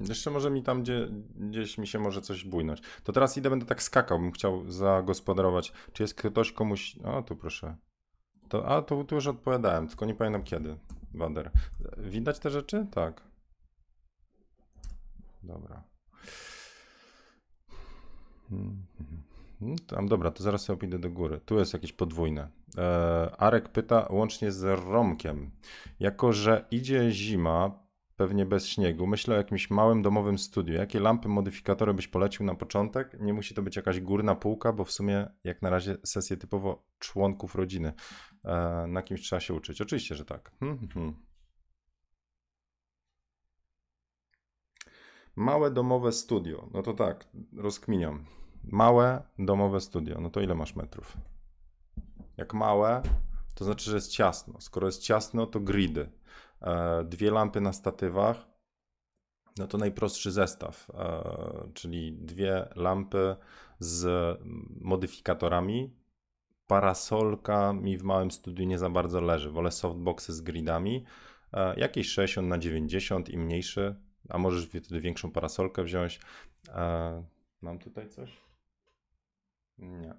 Speaker 1: Jeszcze może mi tam gdzie, gdzieś mi się może coś bujnąć. To teraz idę, będę tak skakał, bym chciał zagospodarować. Czy jest ktoś komuś... O, tu proszę. To, a, tu już odpowiadałem, tylko nie pamiętam kiedy. Wader. Widać te rzeczy? Tak. Dobra. Tam, hmm, hmm, hmm. dobra, to zaraz sobie pójdę do góry. Tu jest jakieś podwójne. E, Arek pyta łącznie z Romkiem. Jako, że idzie zima, pewnie bez śniegu. Myślę o jakimś małym domowym studiu. Jakie lampy, modyfikatory byś polecił na początek? Nie musi to być jakaś górna półka, bo w sumie jak na razie sesje typowo członków rodziny. E, na kimś trzeba się uczyć. Oczywiście, że tak. Hmm, hmm, hmm. Małe domowe studio. No to tak, rozkminiam. Małe domowe studio. No to ile masz metrów? Jak małe, to znaczy, że jest ciasno. Skoro jest ciasno, to gridy. E, dwie lampy na statywach, no to najprostszy zestaw, e, czyli dwie lampy z modyfikatorami. Parasolka mi w małym studiu nie za bardzo leży. Wolę softboxy z gridami, e, jakieś 60 na 90 i mniejszy, a możesz wtedy większą parasolkę wziąć. Mam tutaj coś? Nie.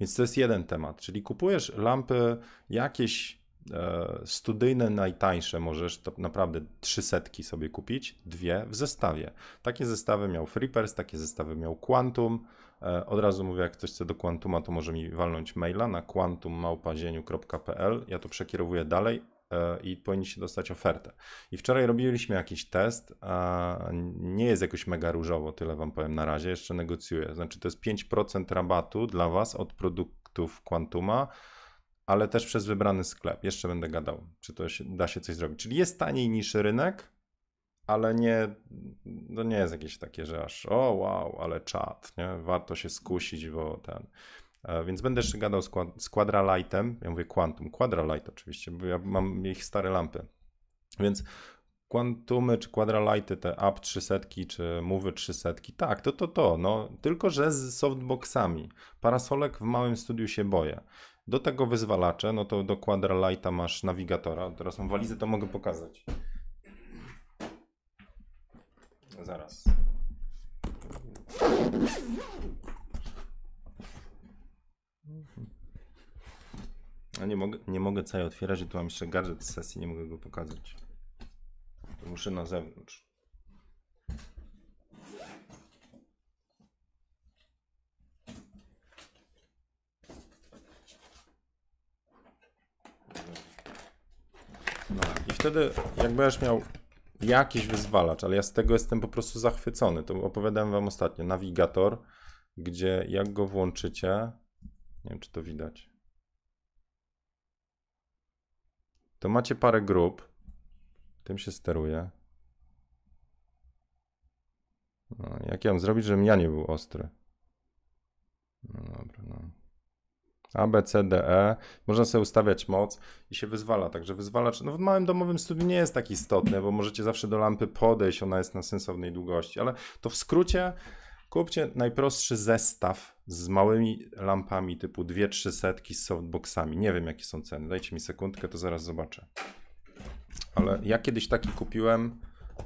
Speaker 1: Więc to jest jeden temat, czyli kupujesz lampy jakieś E, studyjne najtańsze możesz to naprawdę trzy setki sobie kupić, dwie w zestawie. Takie zestawy miał Freepers, takie zestawy miał Quantum. E, od razu mówię, jak ktoś chce do Quantuma, to może mi walnąć maila na quantummałpazieniu.pl. Ja to przekierowuję dalej e, i powinniście dostać ofertę. I wczoraj robiliśmy jakiś test, nie jest jakoś mega różowo, tyle wam powiem na razie, jeszcze negocjuję. Znaczy to jest 5% rabatu dla was od produktów Quantuma ale też przez wybrany sklep. Jeszcze będę gadał, czy to się, da się coś zrobić. Czyli jest taniej niż rynek, ale nie, to nie jest jakieś takie, że aż o wow, ale czat, nie? Warto się skusić, bo ten... E, więc będę jeszcze gadał z, z Quadralightem, ja mówię Quantum, Quadralight oczywiście, bo ja mam ich stare lampy. Więc Quantumy czy Quadralighty, te App 300 czy Mówy 300, tak, to to to, no, tylko że z softboxami. Parasolek w małym studiu się boję. Do tego wyzwalacze, no to do Quadralighta masz nawigatora. Teraz mam walizę, to mogę pokazać. Zaraz. A nie mogę, nie mogę całej otwierać, że tu mam jeszcze gadżet z sesji, nie mogę go pokazać. muszę na zewnątrz. wtedy, jakby będziesz miał jakiś wyzwalacz, ale ja z tego jestem po prostu zachwycony. To opowiadałem wam ostatnio. Nawigator, gdzie jak go włączycie, nie wiem czy to widać, to macie parę grup, tym się steruje. No, jak ja mam zrobić, żebym ja nie był ostry? No dobra, no. A, B, C, D, E. Można sobie ustawiać moc i się wyzwala. Także wyzwalacz no w małym domowym studiu nie jest tak istotny, bo możecie zawsze do lampy podejść, ona jest na sensownej długości. Ale to w skrócie kupcie najprostszy zestaw z małymi lampami typu 2-3 setki z softboxami. Nie wiem jakie są ceny. Dajcie mi sekundkę, to zaraz zobaczę. Ale ja kiedyś taki kupiłem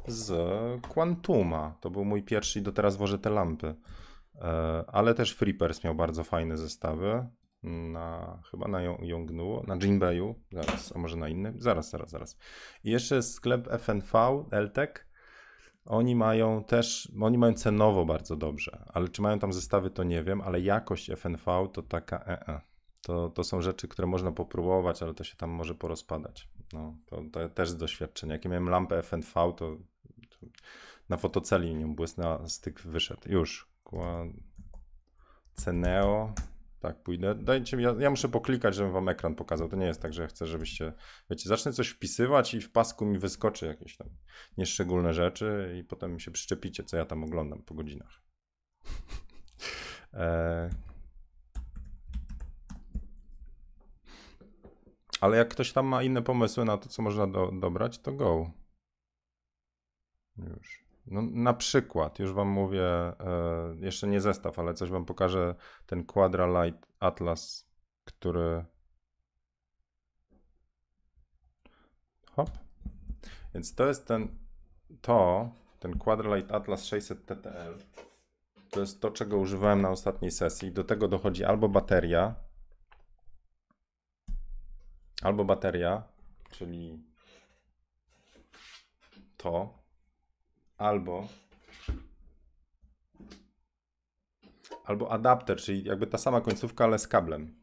Speaker 1: z Quantuma. To był mój pierwszy i do teraz wożę te lampy. E, ale też Freepers miał bardzo fajne zestawy na chyba na Yongnuo, na Jinbeju, zaraz, a może na innym, zaraz, zaraz, zaraz. I jeszcze jest sklep FNV, Eltek, oni mają też, oni mają cenowo bardzo dobrze, ale czy mają tam zestawy, to nie wiem, ale jakość FNV to taka EE. E. To, to są rzeczy, które można popróbować, ale to się tam może porozpadać. No, to, to też z doświadczenia. Jak ja miałem lampę FNV, to, to na fotoceli nią błysnęła, styk wyszedł. Już. Ceneo tak pójdę. Dajcie mi, ja, ja, muszę poklikać, żebym wam ekran pokazał. To nie jest tak, że chcę, żebyście, wiecie, zacznę coś wpisywać i w pasku mi wyskoczy jakieś tam nieszczególne rzeczy i potem mi się przyczepicie, co ja tam oglądam po godzinach. e... Ale jak ktoś tam ma inne pomysły na to, co można do, dobrać, to go. Już. No, na przykład, już Wam mówię, e, jeszcze nie zestaw, ale coś Wam pokażę. Ten Quadra Light Atlas, który. Hop. Więc to jest ten, to, ten Quadra Light Atlas 600 TTL. To jest to, czego używałem na ostatniej sesji. Do tego dochodzi albo bateria, albo bateria, czyli to, albo albo adapter, czyli jakby ta sama końcówka, ale z kablem.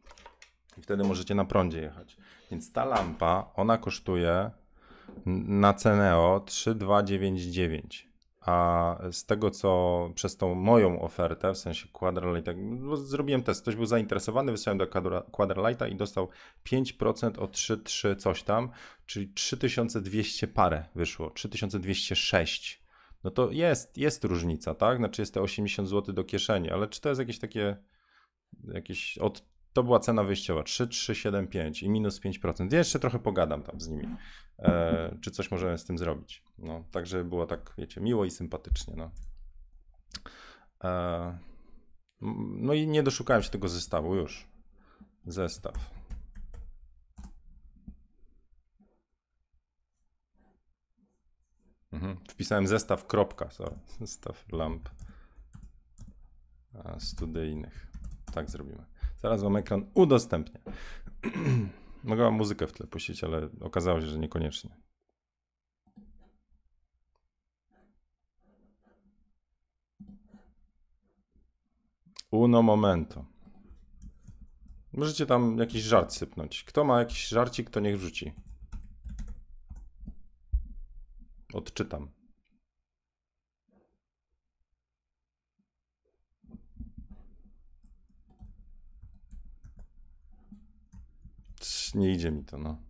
Speaker 1: I wtedy możecie na prądzie jechać. Więc ta lampa, ona kosztuje na Ceneo 3299. A z tego, co przez tą moją ofertę, w sensie Quadralight, zrobiłem test, ktoś był zainteresowany, wysłałem do Quadralighta i dostał 5% o 3,3 coś tam, czyli 3200 parę wyszło, 3206 no to jest, jest różnica, tak? Znaczy jest te 80 zł do kieszeni, ale czy to jest jakieś takie, jakieś od, to była cena wyjściowa 3, 3, 7, 5 i minus 5%. Jeszcze trochę pogadam tam z nimi, e, czy coś możemy z tym zrobić. No, tak, żeby było tak, wiecie, miło i sympatycznie, no. E, no i nie doszukałem się tego zestawu już. Zestaw. Mhm. Wpisałem zestaw kropka, sorry. Zestaw lamp studyjnych. Tak zrobimy. Zaraz wam ekran udostępnię. Mogę wam muzykę w tle puścić, ale okazało się, że niekoniecznie. Uno momento. Możecie tam jakiś żart sypnąć. Kto ma jakiś żarcik, to niech wrzuci. odczytam. Nie idzie mi to, no.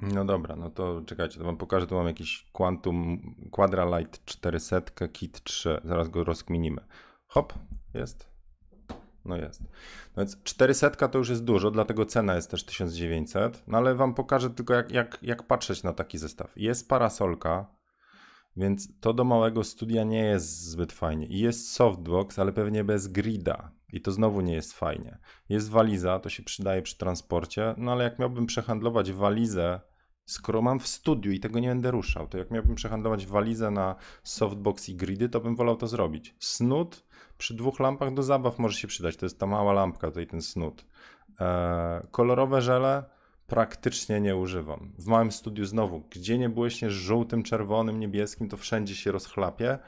Speaker 1: No dobra, no to czekajcie, to wam pokażę, tu mam jakiś Quantum Quadralite 400 Kit 3, zaraz go rozkminimy. Hop, jest. No jest. No więc 400 to już jest dużo, dlatego cena jest też 1900. No ale wam pokażę tylko jak, jak, jak patrzeć na taki zestaw. Jest parasolka, więc to do małego studia nie jest zbyt fajnie. I jest softbox, ale pewnie bez grida. I to znowu nie jest fajnie. Jest waliza, to się przydaje przy transporcie, no ale jak miałbym przehandlować walizę Skoro mam w studiu i tego nie będę ruszał, to jak miałbym przehandlować walizę na softbox i gridy, to bym wolał to zrobić. Snut przy dwóch lampach do zabaw może się przydać. To jest ta mała lampka, tutaj ten snut. Eee, kolorowe żele praktycznie nie używam. W małym studiu znowu, gdzie nie byłeś żółtym, czerwonym, niebieskim, to wszędzie się rozchlapie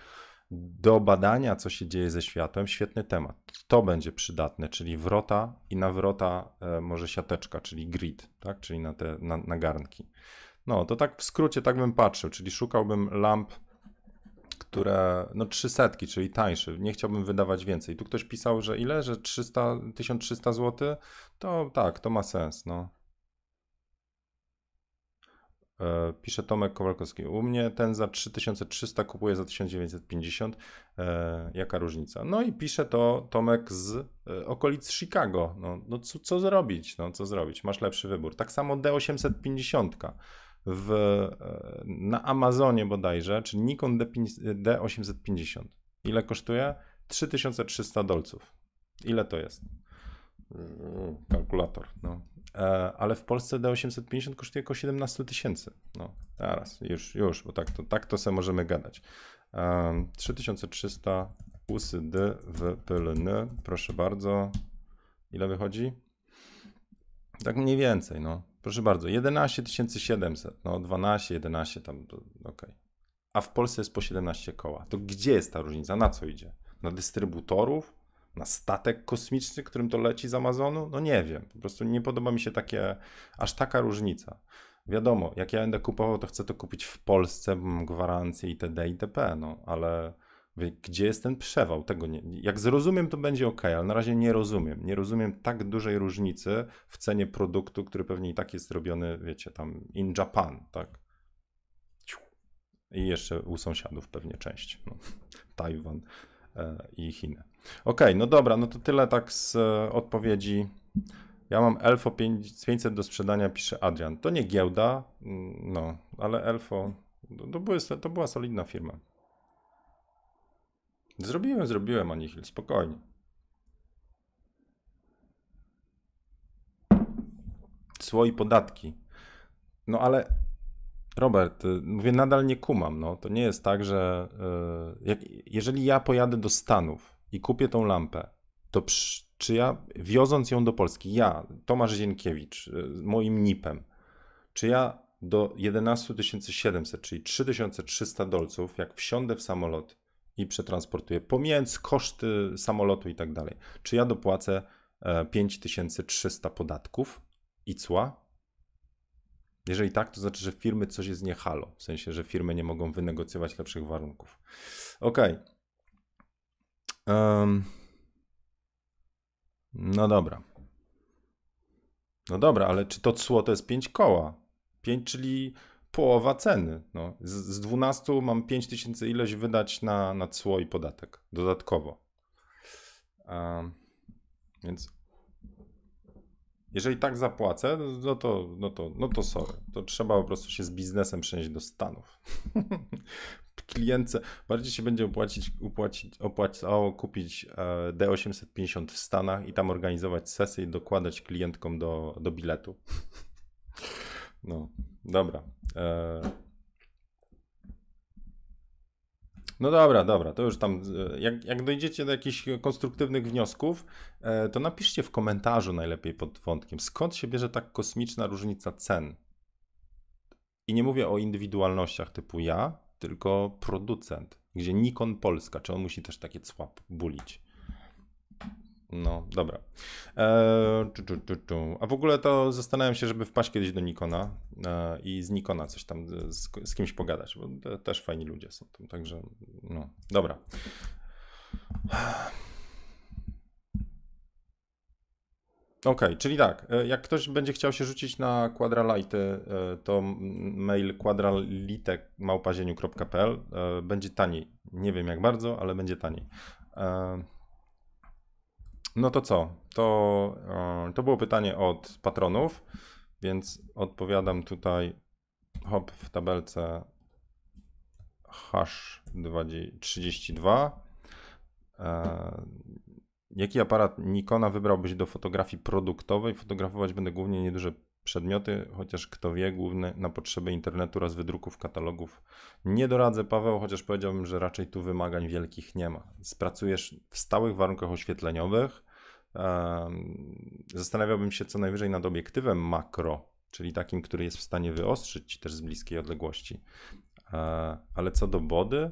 Speaker 1: do badania, co się dzieje ze światłem, świetny temat. To będzie przydatne, czyli wrota i nawrota wrota e, może siateczka, czyli grid, tak? czyli na te na, na garnki. No, to tak w skrócie tak bym patrzył, czyli szukałbym lamp, które, no 300, czyli tańszy, nie chciałbym wydawać więcej. Tu ktoś pisał, że ile, że 300, 1300 zł, to tak, to ma sens, no. E, pisze Tomek Kowalkowski. U mnie ten za 3300 kupuje za 1950. E, jaka różnica? No i pisze to Tomek z e, okolic Chicago. No, no co, co zrobić? No co zrobić? Masz lepszy wybór. Tak samo D850 w, e, na Amazonie bodajże, czy Nikon D850. Ile kosztuje? 3300 dolców. Ile to jest? Y, kalkulator. No. E, ale w Polsce D850 kosztuje około 17 tysięcy. No, teraz, już, już, bo tak to, tak to se możemy gadać. 3300 e, D w pylny, proszę bardzo. Ile wychodzi? Tak mniej więcej, no. Proszę bardzo, 11 700, no 12, 11 tam, okej. Okay. A w Polsce jest po 17 koła. To gdzie jest ta różnica? Na co idzie? Na dystrybutorów? na statek kosmiczny, którym to leci z Amazonu? No nie wiem, po prostu nie podoba mi się takie, aż taka różnica. Wiadomo, jak ja będę kupował, to chcę to kupić w Polsce, bo mam gwarancję itd. itp. No, ale gdzie jest ten przewał? Tego nie, jak zrozumiem, to będzie ok, ale na razie nie rozumiem. Nie rozumiem tak dużej różnicy w cenie produktu, który pewnie i tak jest zrobiony, wiecie, tam in Japan, tak? I jeszcze u sąsiadów pewnie część. No, Tajwan e, i Chiny. Okej, okay, no dobra, no to tyle tak z e, odpowiedzi. Ja mam Elfo 5, 500 do sprzedania, pisze Adrian. To nie giełda, mm, no, ale Elfo, to, były, to była solidna firma. Zrobiłem, zrobiłem, Anihil, spokojnie. Słoi podatki. No ale Robert, y, mówię, nadal nie kumam. No. To nie jest tak, że yy, jeżeli ja pojadę do Stanów i kupię tą lampę, to przy, czy ja, wioząc ją do Polski, ja, Tomasz Zienkiewicz, y, moim NIP-em, czy ja do 11 700, czyli 3300 dolców, jak wsiądę w samolot i przetransportuję, pomijając koszty samolotu i tak dalej, czy ja dopłacę 5300 e, podatków i cła? Jeżeli tak, to znaczy, że firmy coś jest w sensie, że firmy nie mogą wynegocjować lepszych warunków. Okej. Okay. Um, no dobra. No dobra, ale czy to cło to jest 5 koła? 5, czyli połowa ceny. No, z, z 12 mam 5 tysięcy ileś wydać na, na cło i podatek dodatkowo. Um, więc jeżeli tak zapłacę, no to, no to, no to sorry. To trzeba po prostu się z biznesem przenieść do Stanów. klientce bardziej się będzie opłacić, opłacić, opłacało kupić e, D850 w Stanach i tam organizować sesję i dokładać klientkom do, do biletu. No, dobra. E, no dobra, dobra, to już tam, e, jak, jak dojdziecie do jakichś konstruktywnych wniosków, to napiszcie w komentarzu najlepiej pod wątkiem, skąd się bierze tak kosmiczna różnica cen. I nie mówię o indywidualnościach typu ja, tylko producent, gdzie Nikon Polska, czy on musi też takie cłap bulić? No, dobra. Eee, czu, czu, czu, czu. A w ogóle to zastanawiam się, żeby wpaść kiedyś do Nikona e, i z Nikona coś tam e, z, z kimś pogadać, bo te, też fajni ludzie są tam, także no, dobra. Okej, okay, czyli tak, e, jak ktoś będzie chciał się rzucić na Quadralite, to mail quadralitek.małpazieniu.pl e, będzie taniej. Nie wiem jak bardzo, ale będzie taniej. E, no to co? To, to było pytanie od patronów, więc odpowiadam tutaj hop w tabelce hash 32. Jaki aparat Nikona wybrałbyś do fotografii produktowej? Fotografować będę głównie nieduże przedmioty, chociaż kto wie, główne na potrzeby internetu oraz wydruków katalogów. Nie doradzę Paweł, chociaż powiedziałbym, że raczej tu wymagań wielkich nie ma. Spracujesz w stałych warunkach oświetleniowych. Zastanawiałbym się co najwyżej nad obiektywem makro, czyli takim, który jest w stanie wyostrzyć ci też z bliskiej odległości. E, ale co do body,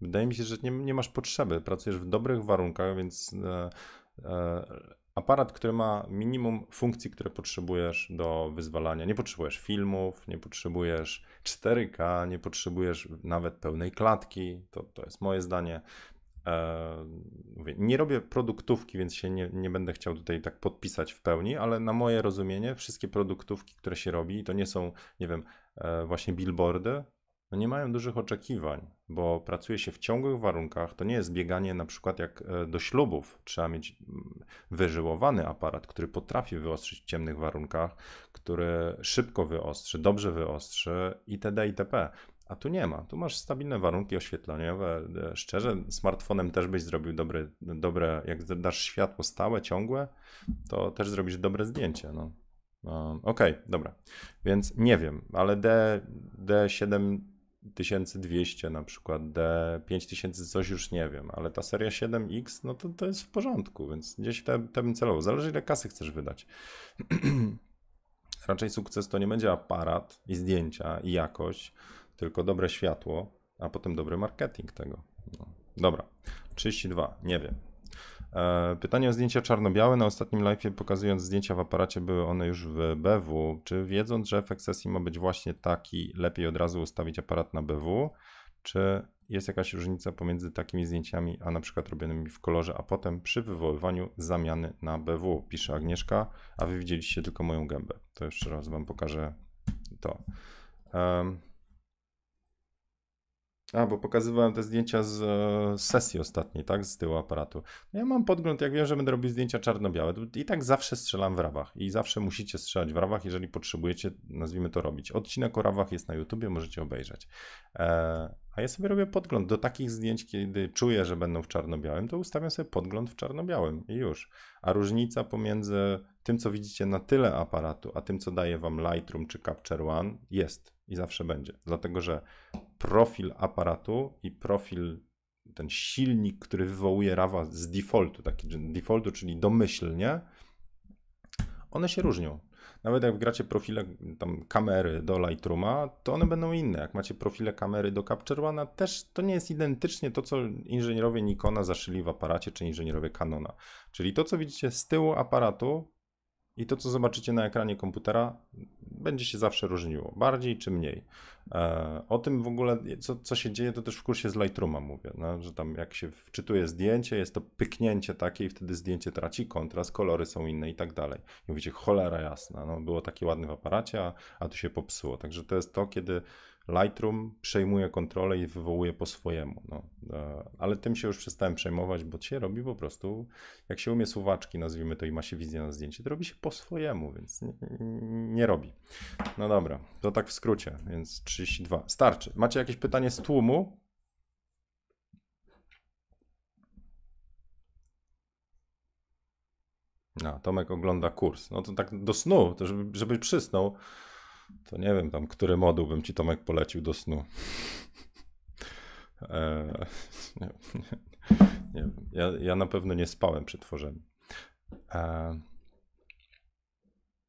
Speaker 1: Wydaje mi się, że nie, nie masz potrzeby, pracujesz w dobrych warunkach, więc e, e, aparat, który ma minimum funkcji, które potrzebujesz do wyzwalania. Nie potrzebujesz filmów, nie potrzebujesz 4K, nie potrzebujesz nawet pełnej klatki. To, to jest moje zdanie. E, mówię, nie robię produktówki, więc się nie, nie będę chciał tutaj tak podpisać w pełni, ale na moje rozumienie wszystkie produktówki, które się robi, to nie są, nie wiem, e, właśnie billboardy, no nie mają dużych oczekiwań, bo pracuje się w ciągłych warunkach. To nie jest bieganie na przykład jak e, do ślubów. Trzeba mieć mm, wyżyłowany aparat, który potrafi wyostrzyć w ciemnych warunkach, który szybko wyostrzy, dobrze wyostrzy itd. itp. A tu nie ma. Tu masz stabilne warunki oświetleniowe. E, szczerze, smartfonem też byś zrobił dobre, dobre jak dasz światło stałe, ciągłe, to też zrobisz dobre zdjęcie. No. E, okej, okay, dobra. Więc nie wiem, ale D, D7 1200 na przykład, D 5000 coś już nie wiem, ale ta seria 7X, no to, to jest w porządku, więc gdzieś te, te bym celował. Zależy ile kasy chcesz wydać. Raczej sukces to nie będzie aparat i zdjęcia i jakość, tylko dobre światło, a potem dobry marketing tego. No. Dobra, 32, nie wiem. E, pytanie o zdjęcia czarno-białe. Na ostatnim live pokazując zdjęcia w aparacie były one już w BW. Czy wiedząc, że efekt sesji ma być właśnie taki, lepiej od razu ustawić aparat na BW? Czy jest jakaś różnica pomiędzy takimi zdjęciami, a na przykład robionymi w kolorze, a potem przy wywoływaniu zamiany na BW? Pisze Agnieszka, a wy widzieliście tylko moją gębę. To jeszcze raz wam pokażę to. Um, a, bo pokazywałem te zdjęcia e, z, sesji ostatniej, tak? Z tyłu aparatu. No ja mam podgląd, jak wiem, że będę robił zdjęcia czarno-białe. I tak zawsze strzelam w rawach. I zawsze musicie strzelać w rawach, jeżeli potrzebujecie, nazwijmy to, robić. Odcinek o rawach jest na YouTubie, możecie obejrzeć. E, a ja sobie robię podgląd. Do takich zdjęć, kiedy czuję, że będą w czarno-białym, to ustawiam sobie podgląd w czarno-białym i już. A różnica pomiędzy tym, co widzicie na tyle aparatu, a tym, co daje wam Lightroom czy Capture One jest i zawsze będzie. Dlatego, że profil aparatu i profil, ten silnik, który wywołuje rawa z defaultu, taki defaultu, czyli domyślnie, one się różnią. Nawet jak gracie profile tam kamery do Lightrooma, to one będą inne. Jak macie profile kamery do Capture One, też to nie jest identycznie to, co inżynierowie Nikona zaszyli w aparacie, czy inżynierowie Canona. Czyli to, co widzicie z tyłu aparatu, i to, co zobaczycie na ekranie komputera, będzie się zawsze różniło, bardziej czy mniej. E, o tym w ogóle, co, co się dzieje, to też w kursie z Lightrooma mówię, no, że tam jak się wczytuje zdjęcie, jest to pyknięcie takie i wtedy zdjęcie traci kontrast, kolory są inne i tak dalej. I mówicie, cholera jasna, no, było takie ładne w aparacie, a, a tu się popsuło. Także to jest to, kiedy Lightroom przejmuje kontrolę i wywołuje po swojemu. No. E, ale tym się już przestałem przejmować, bo się robi po prostu, jak się umie suwaczki, nazwijmy to, i ma się wizję na zdjęcie, to robi się po swojemu, więc nie, nie robi. No dobra, to tak w skrócie, więc 32. Starczy. Macie jakieś pytanie z tłumu? No, Tomek ogląda kurs. No to tak do snu, to żeby, żeby przysnął to nie wiem tam, który moduł bym ci Tomek polecił do snu. E, nie, nie, nie, wiem. Ja, ja na pewno nie spałem przy tworzeniu. E,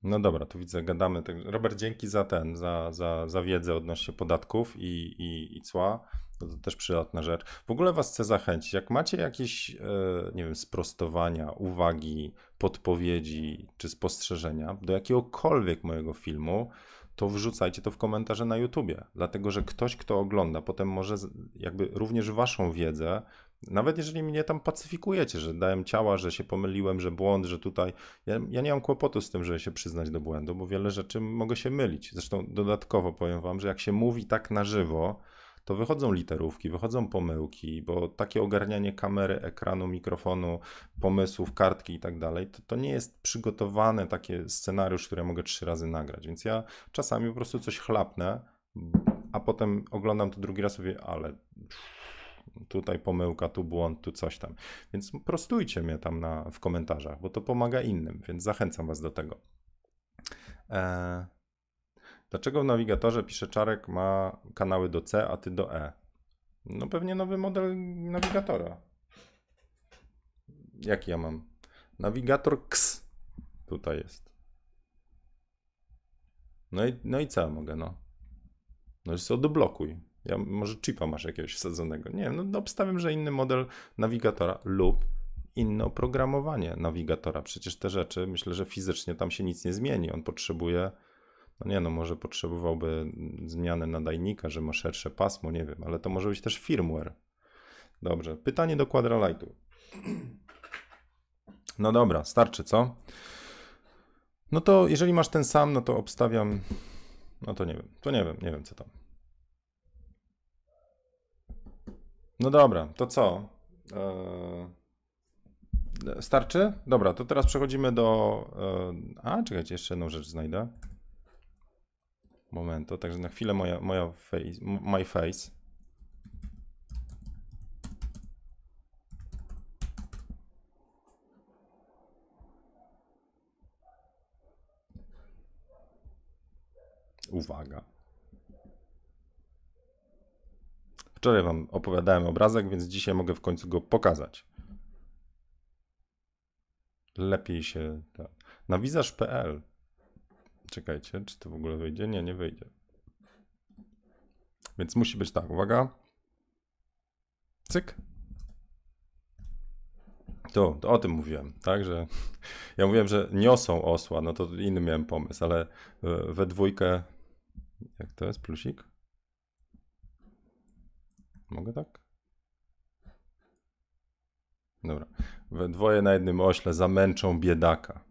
Speaker 1: no dobra, tu widzę, gadamy. Tak, Robert, dzięki za ten, za, za, za wiedzę odnośnie podatków i, i, i cła. To, no to też przydatna rzecz. W ogóle was chcę zachęcić. Jak macie jakieś, e, nie wiem, sprostowania, uwagi, podpowiedzi czy spostrzeżenia do jakiegokolwiek mojego filmu, to wrzucajcie to w komentarze na YouTubie, dlatego że ktoś, kto ogląda, potem może jakby również waszą wiedzę, nawet jeżeli mnie tam pacyfikujecie, że dałem ciała, że się pomyliłem, że błąd, że tutaj. Ja, ja nie mam kłopotu z tym, żeby się przyznać do błędu, bo wiele rzeczy mogę się mylić. Zresztą dodatkowo powiem wam, że jak się mówi tak na żywo, to wychodzą literówki, wychodzą pomyłki, bo takie ogarnianie kamery, ekranu, mikrofonu, pomysłów, kartki i tak dalej, to nie jest przygotowane takie scenariusz, który mogę trzy razy nagrać. Więc ja czasami po prostu coś chlapnę, a potem oglądam to drugi raz i mówię, ale tutaj pomyłka, tu błąd, tu coś tam. Więc prostujcie mnie tam na, w komentarzach, bo to pomaga innym, więc zachęcam Was do tego. Eee, Dlaczego w nawigatorze pisze Czarek ma kanały do C, a ty do E? No pewnie nowy model nawigatora. Jaki ja mam? Nawigator X. Tutaj jest. No i, no i co ja mogę, no? No i co, doblokuj. Ja, może chipa masz jakiegoś wsadzonego. Nie wiem, no, no obstawiam, że inny model nawigatora lub inne oprogramowanie nawigatora. Przecież te rzeczy, myślę, że fizycznie tam się nic nie zmieni. On potrzebuje no nie no, może potrzebowałby zmiany nadajnika, że ma szersze pasmo, nie wiem, ale to może być też firmware. Dobrze, pytanie do Quadralightu. No dobra, starczy, co? No to jeżeli masz ten sam, no to obstawiam, no to nie wiem, to nie wiem, nie wiem co tam. No dobra, to co? Eee, starczy? Dobra, to teraz przechodzimy do... Eee, a, czekajcie, jeszcze jedną rzecz znajdę momentu. Także na chwilę moja, moja face, my face. Uwaga. Wczoraj Wam opowiadałem obrazek, więc dzisiaj mogę w końcu go pokazać. Lepiej się. Tak. Na Czekajcie, czy to w ogóle wyjdzie? Nie, nie wyjdzie. Więc musi być tak, uwaga. Cyk. To, to o tym mówiłem, tak, że ja mówiłem, że niosą osła, no to inny miałem pomysł, ale e, we dwójkę, jak to jest, plusik? Mogę tak? Dobra. We dwoje na jednym ośle zamęczą biedaka.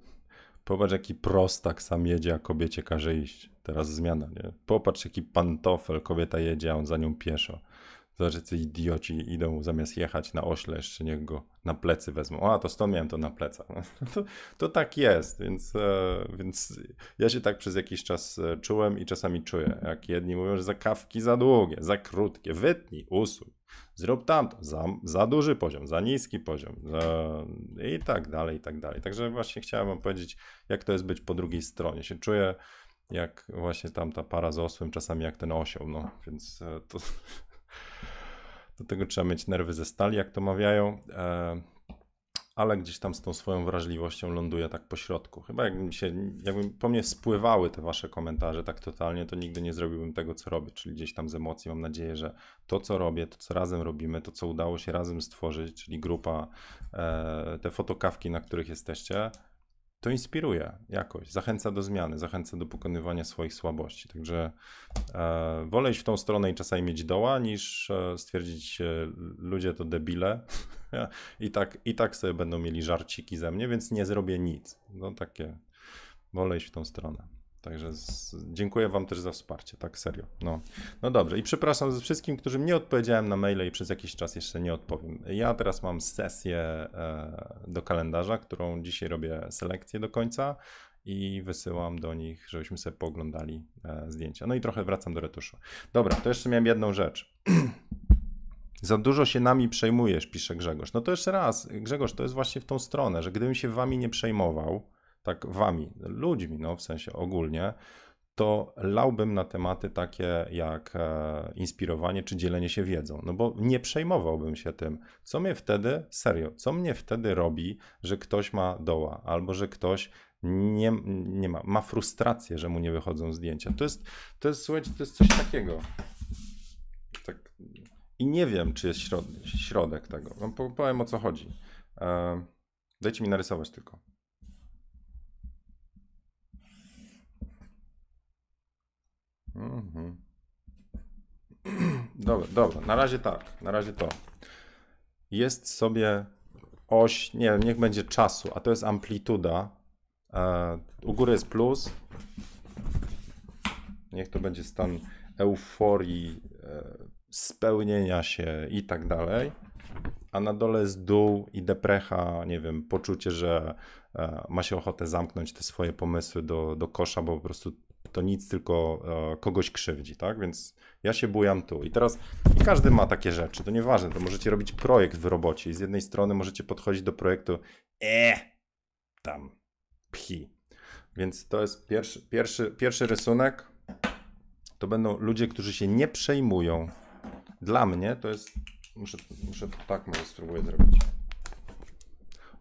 Speaker 1: Popatrz, jaki prostak sam jedzie, a kobiecie każe iść. Teraz zmiana, nie? Popatrz, jaki pantofel kobieta jedzie, a on za nią pieszo. Zobacz, jacy idioci idą zamiast jechać na ośle, jeszcze niech go na plecy wezmą. A, to stąd miałem to na plecach. to, to, tak jest, więc, e, więc ja się tak przez jakiś czas e, czułem i czasami czuję, jak jedni mówią, że za kawki za długie, za krótkie, wytnij, usuń, zrób tamto, za, za duży poziom, za niski poziom za... i tak dalej, i tak dalej. Także właśnie chciałem wam powiedzieć, jak to jest być po drugiej stronie. Się czuję jak właśnie tam ta para z osłem, czasami jak ten osioł, no, więc e, to Do tego trzeba mieć nerwy ze stali, jak to mawiają, e, ale gdzieś tam z tą swoją wrażliwością ląduje tak po środku. Chyba jakbym się, jakby po mnie spływały te wasze komentarze tak totalnie, to nigdy nie zrobiłbym tego, co robię, czyli gdzieś tam z emocji. Mam nadzieję, że to, co robię, to, co razem robimy, to, co udało się razem stworzyć, czyli grupa, e, te fotokawki, na których jesteście, to inspiruje jakoś, zachęca do zmiany, zachęca do pokonywania swoich słabości. Także e, wolę iść w tą stronę i czasami mieć doła, niż e, stwierdzić, e, ludzie to debile I, tak, i tak sobie będą mieli żarciki ze mnie, więc nie zrobię nic. No takie, wolę iść w tą stronę. Także z... dziękuję Wam też za wsparcie, tak serio. No. no dobrze, i przepraszam ze wszystkim, którym nie odpowiedziałem na maile i przez jakiś czas jeszcze nie odpowiem. Ja teraz mam sesję e, do kalendarza, którą dzisiaj robię selekcję do końca i wysyłam do nich, żebyśmy sobie pooglądali e, zdjęcia. No i trochę wracam do retuszu. Dobra, to jeszcze miałem jedną rzecz. Za dużo się nami przejmujesz, pisze Grzegorz. No to jeszcze raz, Grzegorz, to jest właśnie w tą stronę, że gdybym się wami nie przejmował, tak wami, ludźmi, no w sensie ogólnie, to lałbym na tematy takie jak e, inspirowanie czy dzielenie się wiedzą, no bo nie przejmowałbym się tym, co mnie wtedy, serio, co mnie wtedy robi, że ktoś ma doła albo że ktoś nie, nie ma, ma frustrację, że mu nie wychodzą zdjęcia. To jest, to jest, słuchajcie, to jest coś takiego. Tak. I nie wiem, czy jest środ środek tego. No, powiem o co chodzi. E, dajcie mi narysować tylko. Mhm. Dobra, dobra, na razie tak, na razie to. Jest sobie oś, nie, niech będzie czasu, a to jest amplituda. E, u góry jest plus. Niech to będzie stan euforii, e, spełnienia się i tak dalej. A na dole jest dół i deprecha, nie wiem, poczucie, że e, ma się ochotę zamknąć te swoje pomysły do, do kosza, bo po prostu to nic, tylko e, kogoś krzywdzi, tak? Więc ja się bujam tu. I teraz i każdy ma takie rzeczy, to nieważne, to możecie robić projekt w robocie i z jednej strony możecie podchodzić do projektu e tam, pchi. Więc to jest pierwszy, pierwszy, pierwszy rysunek. To będą ludzie, którzy się nie przejmują. Dla mnie to jest, muszę, muszę tak może spróbuję zrobić.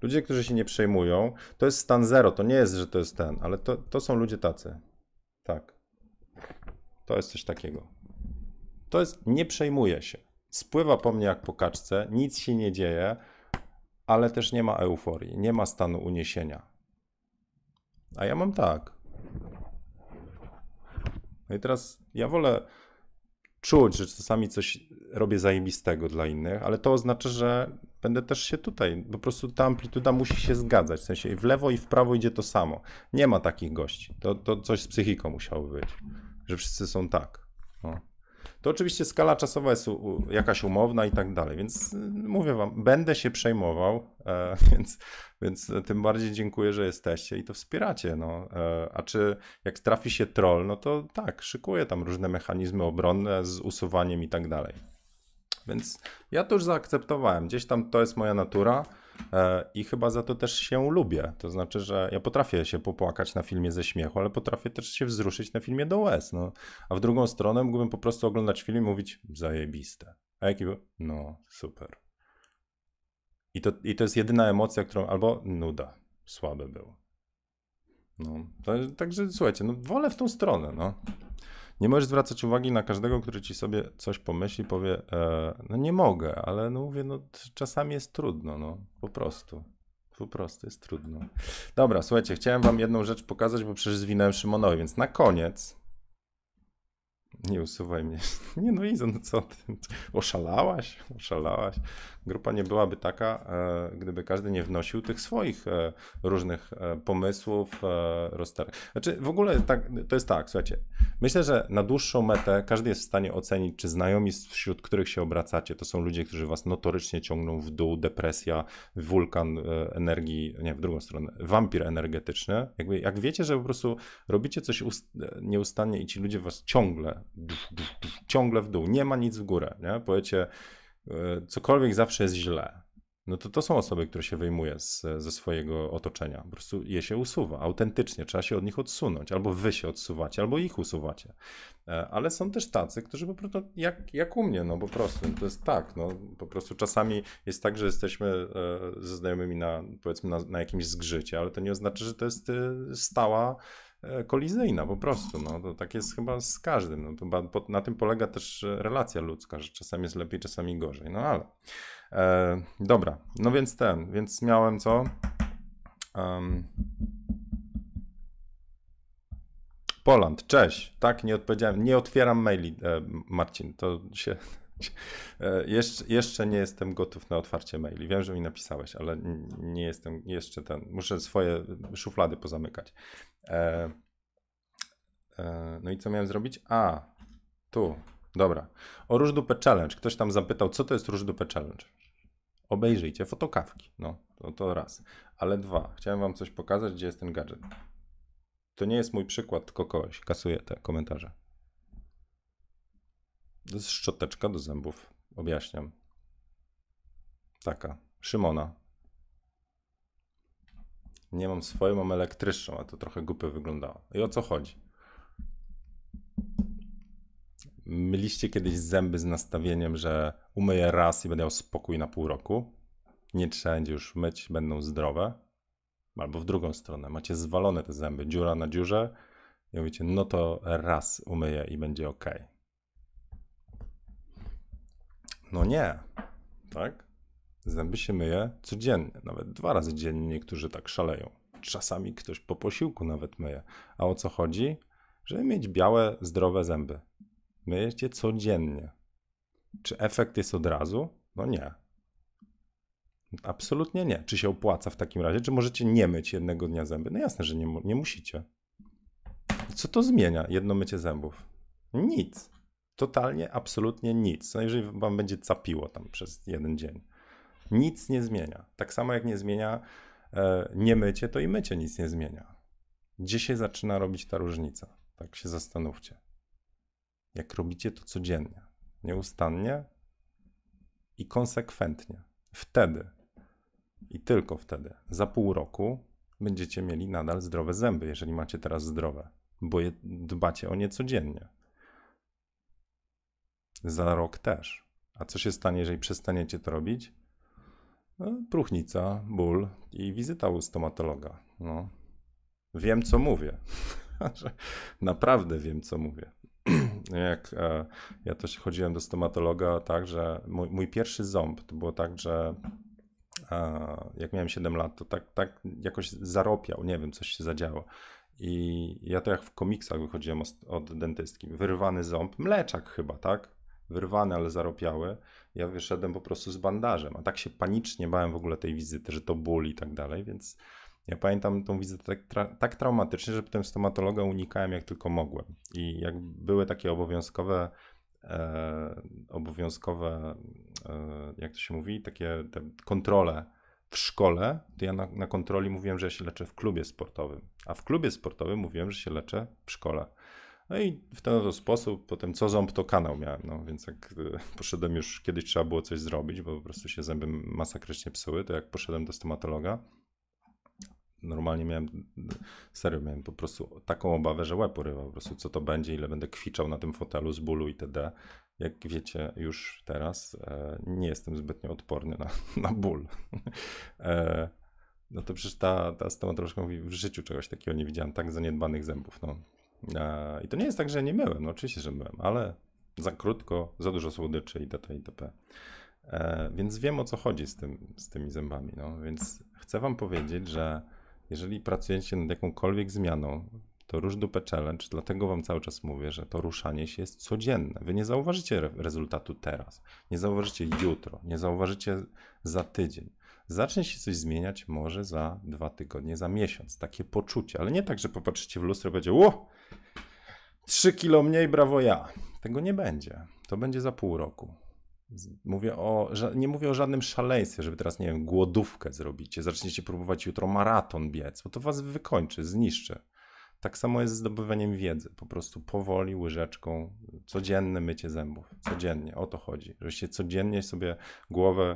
Speaker 1: Ludzie, którzy się nie przejmują, to jest stan zero, to nie jest, że to jest ten, ale to, to są ludzie tacy. Tak. To jest coś takiego. To jest, nie przejmuje się. Spływa po mnie jak po kaczce, nic się nie dzieje, ale też nie ma euforii, nie ma stanu uniesienia. A ja mam tak. No i teraz ja wolę czuć, że czasami coś robię zajebistego dla innych, ale to oznacza, że będę też się tutaj, po prostu ta amplituda musi się zgadzać, w sensie w lewo i w prawo idzie to samo. Nie ma takich gości. To, to coś z psychiką musiało być, że wszyscy są tak. To oczywiście skala czasowa jest u, jakaś umowna i tak dalej, więc y, mówię wam, będę się przejmował, e, więc, więc tym bardziej dziękuję, że jesteście i to wspieracie. No. E, a czy jak trafi się troll, no to tak, szykuję tam różne mechanizmy obronne z usuwaniem i tak dalej. Więc ja to już zaakceptowałem, gdzieś tam to jest moja natura E, I chyba za to też się lubię. To znaczy, że ja potrafię się popłakać na filmie ze śmiechu, ale potrafię też się wzruszyć na filmie do łez. No. A w drugą stronę mógłbym po prostu oglądać film i mówić zajebiste. A jaki był? No, super. I to, I to jest jedyna emocja, którą. Albo nuda. Słabe było. No. Także słuchajcie, no, wolę w tą stronę. No. Nie możesz zwracać uwagi na każdego, który ci sobie coś pomyśli, powie, e, no nie mogę, ale no mówię, no czasami jest trudno, no po prostu. Po prostu jest trudno. Dobra, słuchajcie, chciałem wam jedną rzecz pokazać, bo przecież zwinąłem Szymonowi, więc na koniec. Nie usuwaj mnie. Nie no Izo, no co ty? Oszalałaś? Oszalałaś grupa nie byłaby taka, e, gdyby każdy nie wnosił tych swoich e, różnych e, pomysłów, rozterek. Znaczy w ogóle tak, to jest tak, słuchajcie, myślę, że na dłuższą metę każdy jest w stanie ocenić, czy znajomi, wśród których się obracacie, to są ludzie, którzy was notorycznie ciągną w dół, depresja, wulkan energii, nie, w drugą stronę, wampir energetyczny. Jakby, jak wiecie, że po prostu robicie coś ust- nieustannie i ci ludzie was ciągle, ciągle w dół, nie ma nic w górę, nie? Powiecie, E, cokolwiek zawsze jest źle, no to to są osoby, które się wyjmuje z, ze swojego otoczenia. Po prostu je się usuwa autentycznie, trzeba się od nich odsunąć. Albo wy się odsuwacie, albo ich usuwacie. E, ale są też tacy, którzy po prostu, no, jak, jak u mnie, no po prostu, to jest tak, no po prostu czasami jest tak, że jesteśmy e, ze znajomymi na, powiedzmy, na, na jakimś zgrzycie, ale to nie oznacza, że to jest stała E, kolizyjna po prostu. No, to tak jest chyba z każdym. No, to na tym polega też e, relacja ludzka, że czasami jest lepiej, czasami gorzej. No ale e, dobra, no więc ten, więc miałem co? Um, Poland, cześć. Tak, nie odpowiedziałem. Nie otwieram maili, e, Marcin. To się E, Jesz, jeszcze nie jestem gotów na otwarcie maili. Wiem, że mi napisałeś, ale nie jestem jeszcze ten. Muszę swoje szuflady pozamykać. E, e, no i co miałem zrobić? A, tu. Dobra. O Różdupę Challenge. Ktoś tam zapytał, co to jest Różdupę Challenge? Obejrzyjcie fotokawki. No, to, to raz. Ale dwa. Chciałem wam coś pokazać, gdzie jest ten gadżet. To nie jest mój przykład, tylko kogoś. Kasuję te komentarze. To jest szczoteczka do zębów. Objaśniam. Taka. Szymona. Nie mam swojej, mam elektryczną, a to trochę głupio wyglądało. I o co chodzi? Myliście kiedyś zęby z nastawieniem, że umyję raz i będę miał spokój na pół roku? Nie trzeba będzie już myć, będą zdrowe. Albo w drugą stronę, macie zwalone te zęby, dziura na dziurze i mówicie, no to raz umyję i będzie ok. No nie, tak? Zęby się myje codziennie, nawet dwa razy dziennie niektórzy tak szaleją. Czasami ktoś po posiłku nawet myje. A o co chodzi? Żeby mieć białe, zdrowe zęby. Myjecie codziennie. Czy efekt jest od razu? No nie. Absolutnie nie. Czy się opłaca w takim razie? Czy możecie nie myć jednego dnia zęby? No jasne, że nie, nie musicie. Co to zmienia, jedno mycie zębów? Nic. Totalnie, absolutnie nic. No jeżeli wam będzie capiło tam przez jeden dzień. Nic nie zmienia. Tak samo jak nie zmienia e, nie mycie, to i mycie nic nie zmienia. Gdzie się zaczyna robić ta różnica? Tak się zastanówcie. Jak robicie to codziennie, nieustannie i konsekwentnie. Wtedy i tylko wtedy, za pół roku, będziecie mieli nadal zdrowe zęby, jeżeli macie teraz zdrowe, bo je, dbacie o nie codziennie za rok też. A co się stanie, jeżeli przestaniecie to robić? No, próchnica, ból i wizyta u stomatologa. No. Wiem, co mówię. Naprawdę wiem, co mówię. Jak e, ja też chodziłem do stomatologa, tak, że mój, mój pierwszy ząb to było tak, że e, jak miałem 7 lat, to tak, tak jakoś zaropiał, nie wiem, coś się zadziało. I ja to jak w komiksach wychodziłem od, od dentystki. Wyrwany ząb, mleczak chyba, tak? wyrwane, ale zaropiałe. Ja wyszedłem po prostu z bandażem, a tak się panicznie bałem w ogóle tej wizyty, że to ból i tak dalej, więc ja pamiętam tą wizytę tak, tra- tak traumatycznie, że potem stomatologa unikałem jak tylko mogłem. I jak były takie obowiązkowe, e, obowiązkowe, e, jak to się mówi, takie kontrole w szkole, to ja na, na kontroli mówiłem, że ja się leczę w klubie sportowym, a w klubie sportowym mówiłem, że się leczę w szkole. No i w ten oto sposób, potem co ząb to kanał miałem, no więc jak e, poszedłem już, kiedyś trzeba było coś zrobić, bo po prostu się zęby masakrycznie psyły, to jak poszedłem do stomatologa, normalnie miałem, serio miałem po prostu taką obawę, że łeb porywa, po prostu, co to będzie, ile będę kwiczał na tym fotelu z bólu itd. Jak wiecie już teraz, e, nie jestem zbytnio odporny na, na ból. E, no to przecież ta, ta stomatolożka mówi, w życiu czegoś takiego nie widziałem, tak zaniedbanych zębów, no. I to nie jest tak, że nie myłem, no oczywiście, że myłem, ale za krótko, za dużo słodyczy itd. itp. E, więc wiem o co chodzi z, tym, z tymi zębami. No. Więc chcę Wam powiedzieć, że jeżeli pracujecie nad jakąkolwiek zmianą, to Rush Dupę Challenge, dlatego Wam cały czas mówię, że to ruszanie się jest codzienne. Wy nie zauważycie re- rezultatu teraz, nie zauważycie jutro, nie zauważycie za tydzień zacznie się coś zmieniać może za dwa tygodnie, za miesiąc. Takie poczucie, ale nie tak, że popatrzycie w lustro i będzie ło, trzy kilo mniej, brawo ja. Tego nie będzie. To będzie za pół roku. Mówię o, nie mówię o żadnym szaleństwie, żeby teraz, nie wiem, głodówkę zrobicie, zaczniecie próbować jutro maraton biec, bo to was wykończy, zniszczy. Tak samo jest z zdobywaniem wiedzy. Po prostu powoli, łyżeczką, codzienne mycie zębów. Codziennie. O to chodzi. Żeście codziennie sobie głowę,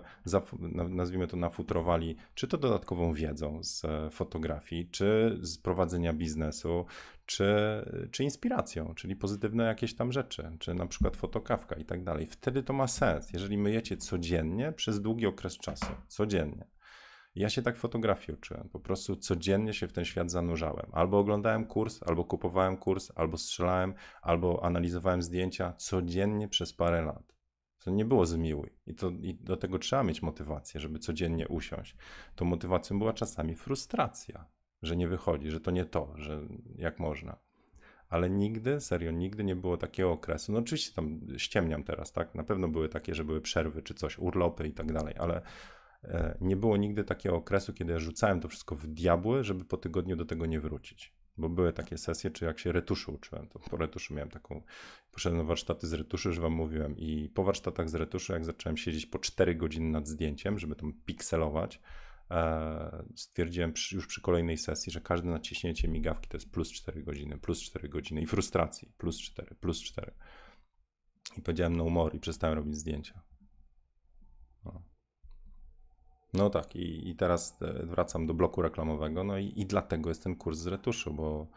Speaker 1: nazwijmy to, nafutrowali, czy to dodatkową wiedzą z e, fotografii, czy z prowadzenia biznesu, czy, czy inspiracją, czyli pozytywne jakieś tam rzeczy, czy na przykład fotokawka i tak dalej. Wtedy to ma sens, jeżeli myjecie codziennie przez długi okres czasu. Codziennie. Ja się tak fotografii uczyłem. Po prostu codziennie się w ten świat zanurzałem. Albo oglądałem kurs, albo kupowałem kurs, albo strzelałem, albo analizowałem zdjęcia codziennie przez parę lat. To nie było zmiłuj. I, to, I do tego trzeba mieć motywację, żeby codziennie usiąść. To motywacją była czasami frustracja, że nie wychodzi, że to nie to, że jak można. Ale nigdy, serio, nigdy nie było takiego okresu. No oczywiście tam ściemniam teraz, tak? Na pewno były takie, że były przerwy czy coś, urlopy i tak dalej, ale E, nie było nigdy takiego okresu, kiedy ja rzucałem to wszystko w diabły, żeby po tygodniu do tego nie wrócić. Bo były takie sesje, czy jak się retuszu uczyłem, to po retuszu miałem taką, poszedłem na warsztaty z retuszy, że wam mówiłem i po warsztatach z retuszu, jak zacząłem siedzieć po 4 godziny nad zdjęciem, żeby tam pikselować, e, stwierdziłem już przy kolejnej sesji, że każde naciśnięcie migawki to jest plus 4 godziny, plus 4 godziny i frustracji, plus 4, plus 4. I powiedziałem no more i przestałem robić zdjęcia. No tak, i, i teraz e, wracam do bloku reklamowego, no i, i dlatego jest ten kurs z retuszu, bo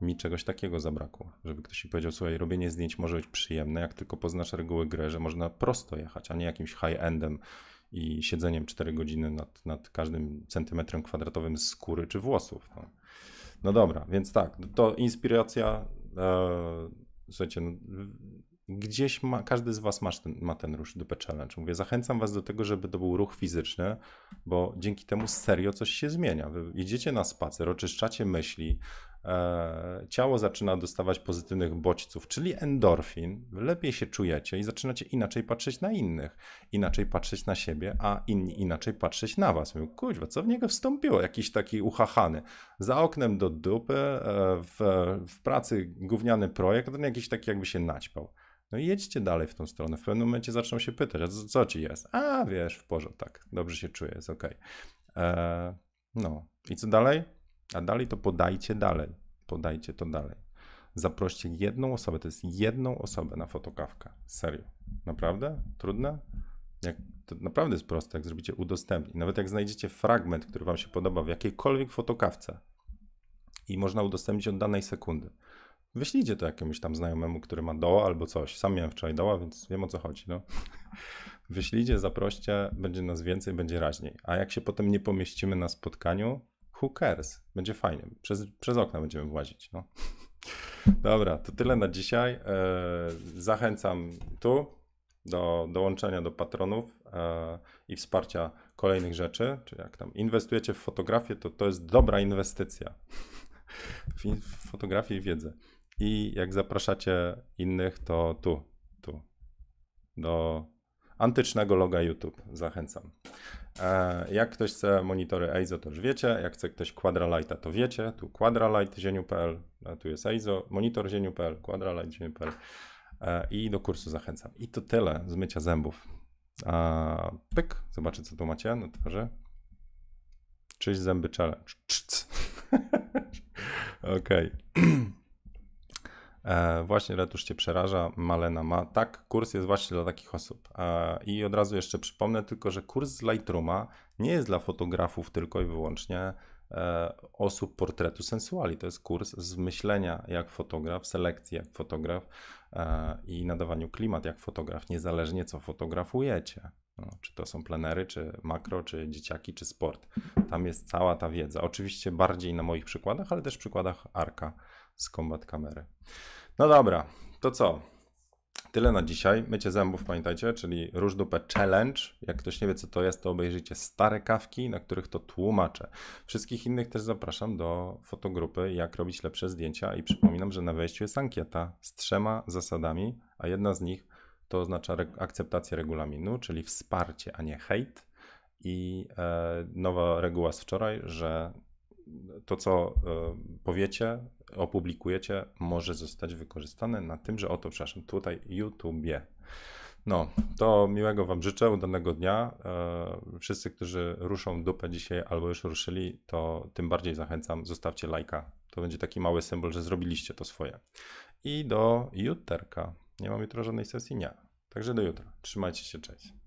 Speaker 1: mi czegoś takiego zabrakło, żeby ktoś mi powiedział, słuchaj, robienie zdjęć może być przyjemne, jak tylko poznasz reguły gry, że można prosto jechać, a nie jakimś high-endem i siedzeniem 4 godziny nad, nad każdym centymetrem kwadratowym skóry czy włosów. No, no dobra, więc tak, to inspiracja, e, słuchajcie, no, gdzieś ma, każdy z was ma ten, ma ten ruch dupę challenge. Mówię, zachęcam was do tego, żeby to był ruch fizyczny, bo dzięki temu serio coś się zmienia. Wy idziecie na spacer, oczyszczacie myśli, e, ciało zaczyna dostawać pozytywnych bodźców, czyli endorfin, lepiej się czujecie i zaczynacie inaczej patrzeć na innych, inaczej patrzeć na siebie, a inni inaczej patrzeć na was. Mówię, kuźwa, co w niego wstąpiło? Jakiś taki uchachany. Za oknem do dupy, e, w, w pracy gówniany projekt, on jakiś taki jakby się naćpał. No i jedźcie dalej w tą stronę. W pewnym momencie zaczną się pytać, co ci jest? A wiesz, w porządku, tak, dobrze się czuję, jest ok. E, no i co dalej? A dalej to podajcie dalej. Podajcie to dalej. Zaproście jedną osobę, to jest jedną osobę na fotokawkę. Serio. Naprawdę? Trudne? Jak, to naprawdę jest proste, jak zrobicie udostępnij. Nawet jak znajdziecie fragment, który Wam się podoba w jakiejkolwiek fotokawce i można udostępnić od danej sekundy Wyślijcie to jakiemuś tam znajomemu, który ma doła albo coś. Sam miałem wczoraj doła, więc wiem o co chodzi. No. Wyślijcie, zaproście, będzie nas więcej, będzie raźniej. A jak się potem nie pomieścimy na spotkaniu, who cares? Będzie fajnie. Przez, przez okna będziemy włazić. No. Dobra, to tyle na dzisiaj. E, zachęcam tu do dołączenia do patronów e, i wsparcia kolejnych rzeczy. Czyli jak tam inwestujecie w fotografię, to to jest dobra inwestycja w fotografii i wiedzę. I jak zapraszacie innych, to tu, tu, do antycznego loga YouTube. Zachęcam. E, jak ktoś chce monitory EIZO, to już wiecie. Jak chce ktoś Quadralighta, to wiecie. Tu Quadralight PL. tu jest EIZO, monitor zieniu.pl, Quadralight PL. E, I do kursu zachęcam. I to tyle z mycia zębów. E, pyk, zobaczę co tu macie na twarzy. Czyś zęby challenge. Okej. E, właśnie retusz Cię przeraża, Malena ma. Tak, kurs jest właśnie dla takich osób. E, I od razu jeszcze przypomnę tylko, że kurs z Lightrooma nie jest dla fotografów tylko i wyłącznie e, osób portretu sensuali. To jest kurs z myślenia jak fotograf, selekcji jak fotograf i nadawaniu klimat jak fotograf, niezależnie co fotografujecie. No, czy to są plenery, czy makro, czy dzieciaki, czy sport. Tam jest cała ta wiedza. Oczywiście bardziej na moich przykładach, ale też przykładach Arka z kombat kamery. No dobra, to co? Tyle na dzisiaj. Mycie zębów, pamiętajcie, czyli Róż Dupę Challenge. Jak ktoś nie wie, co to jest, to obejrzyjcie stare kawki, na których to tłumaczę. Wszystkich innych też zapraszam do fotogrupy Jak robić lepsze zdjęcia i przypominam, że na wejściu jest ankieta z trzema zasadami, a jedna z nich to oznacza re akceptację regulaminu, czyli wsparcie, a nie hejt. I e, nowa reguła z wczoraj, że to, co e, powiecie, opublikujecie, może zostać wykorzystane na tym, że oto, przepraszam, tutaj YouTube. No, to miłego Wam życzę, udanego dnia. E, wszyscy, którzy ruszą dupę dzisiaj albo już ruszyli, to tym bardziej zachęcam, zostawcie lajka. To będzie taki mały symbol, że zrobiliście to swoje. I do jutrka. Nie mam jutro żadnej sesji? Nie. Także do jutra. Trzymajcie się, cześć.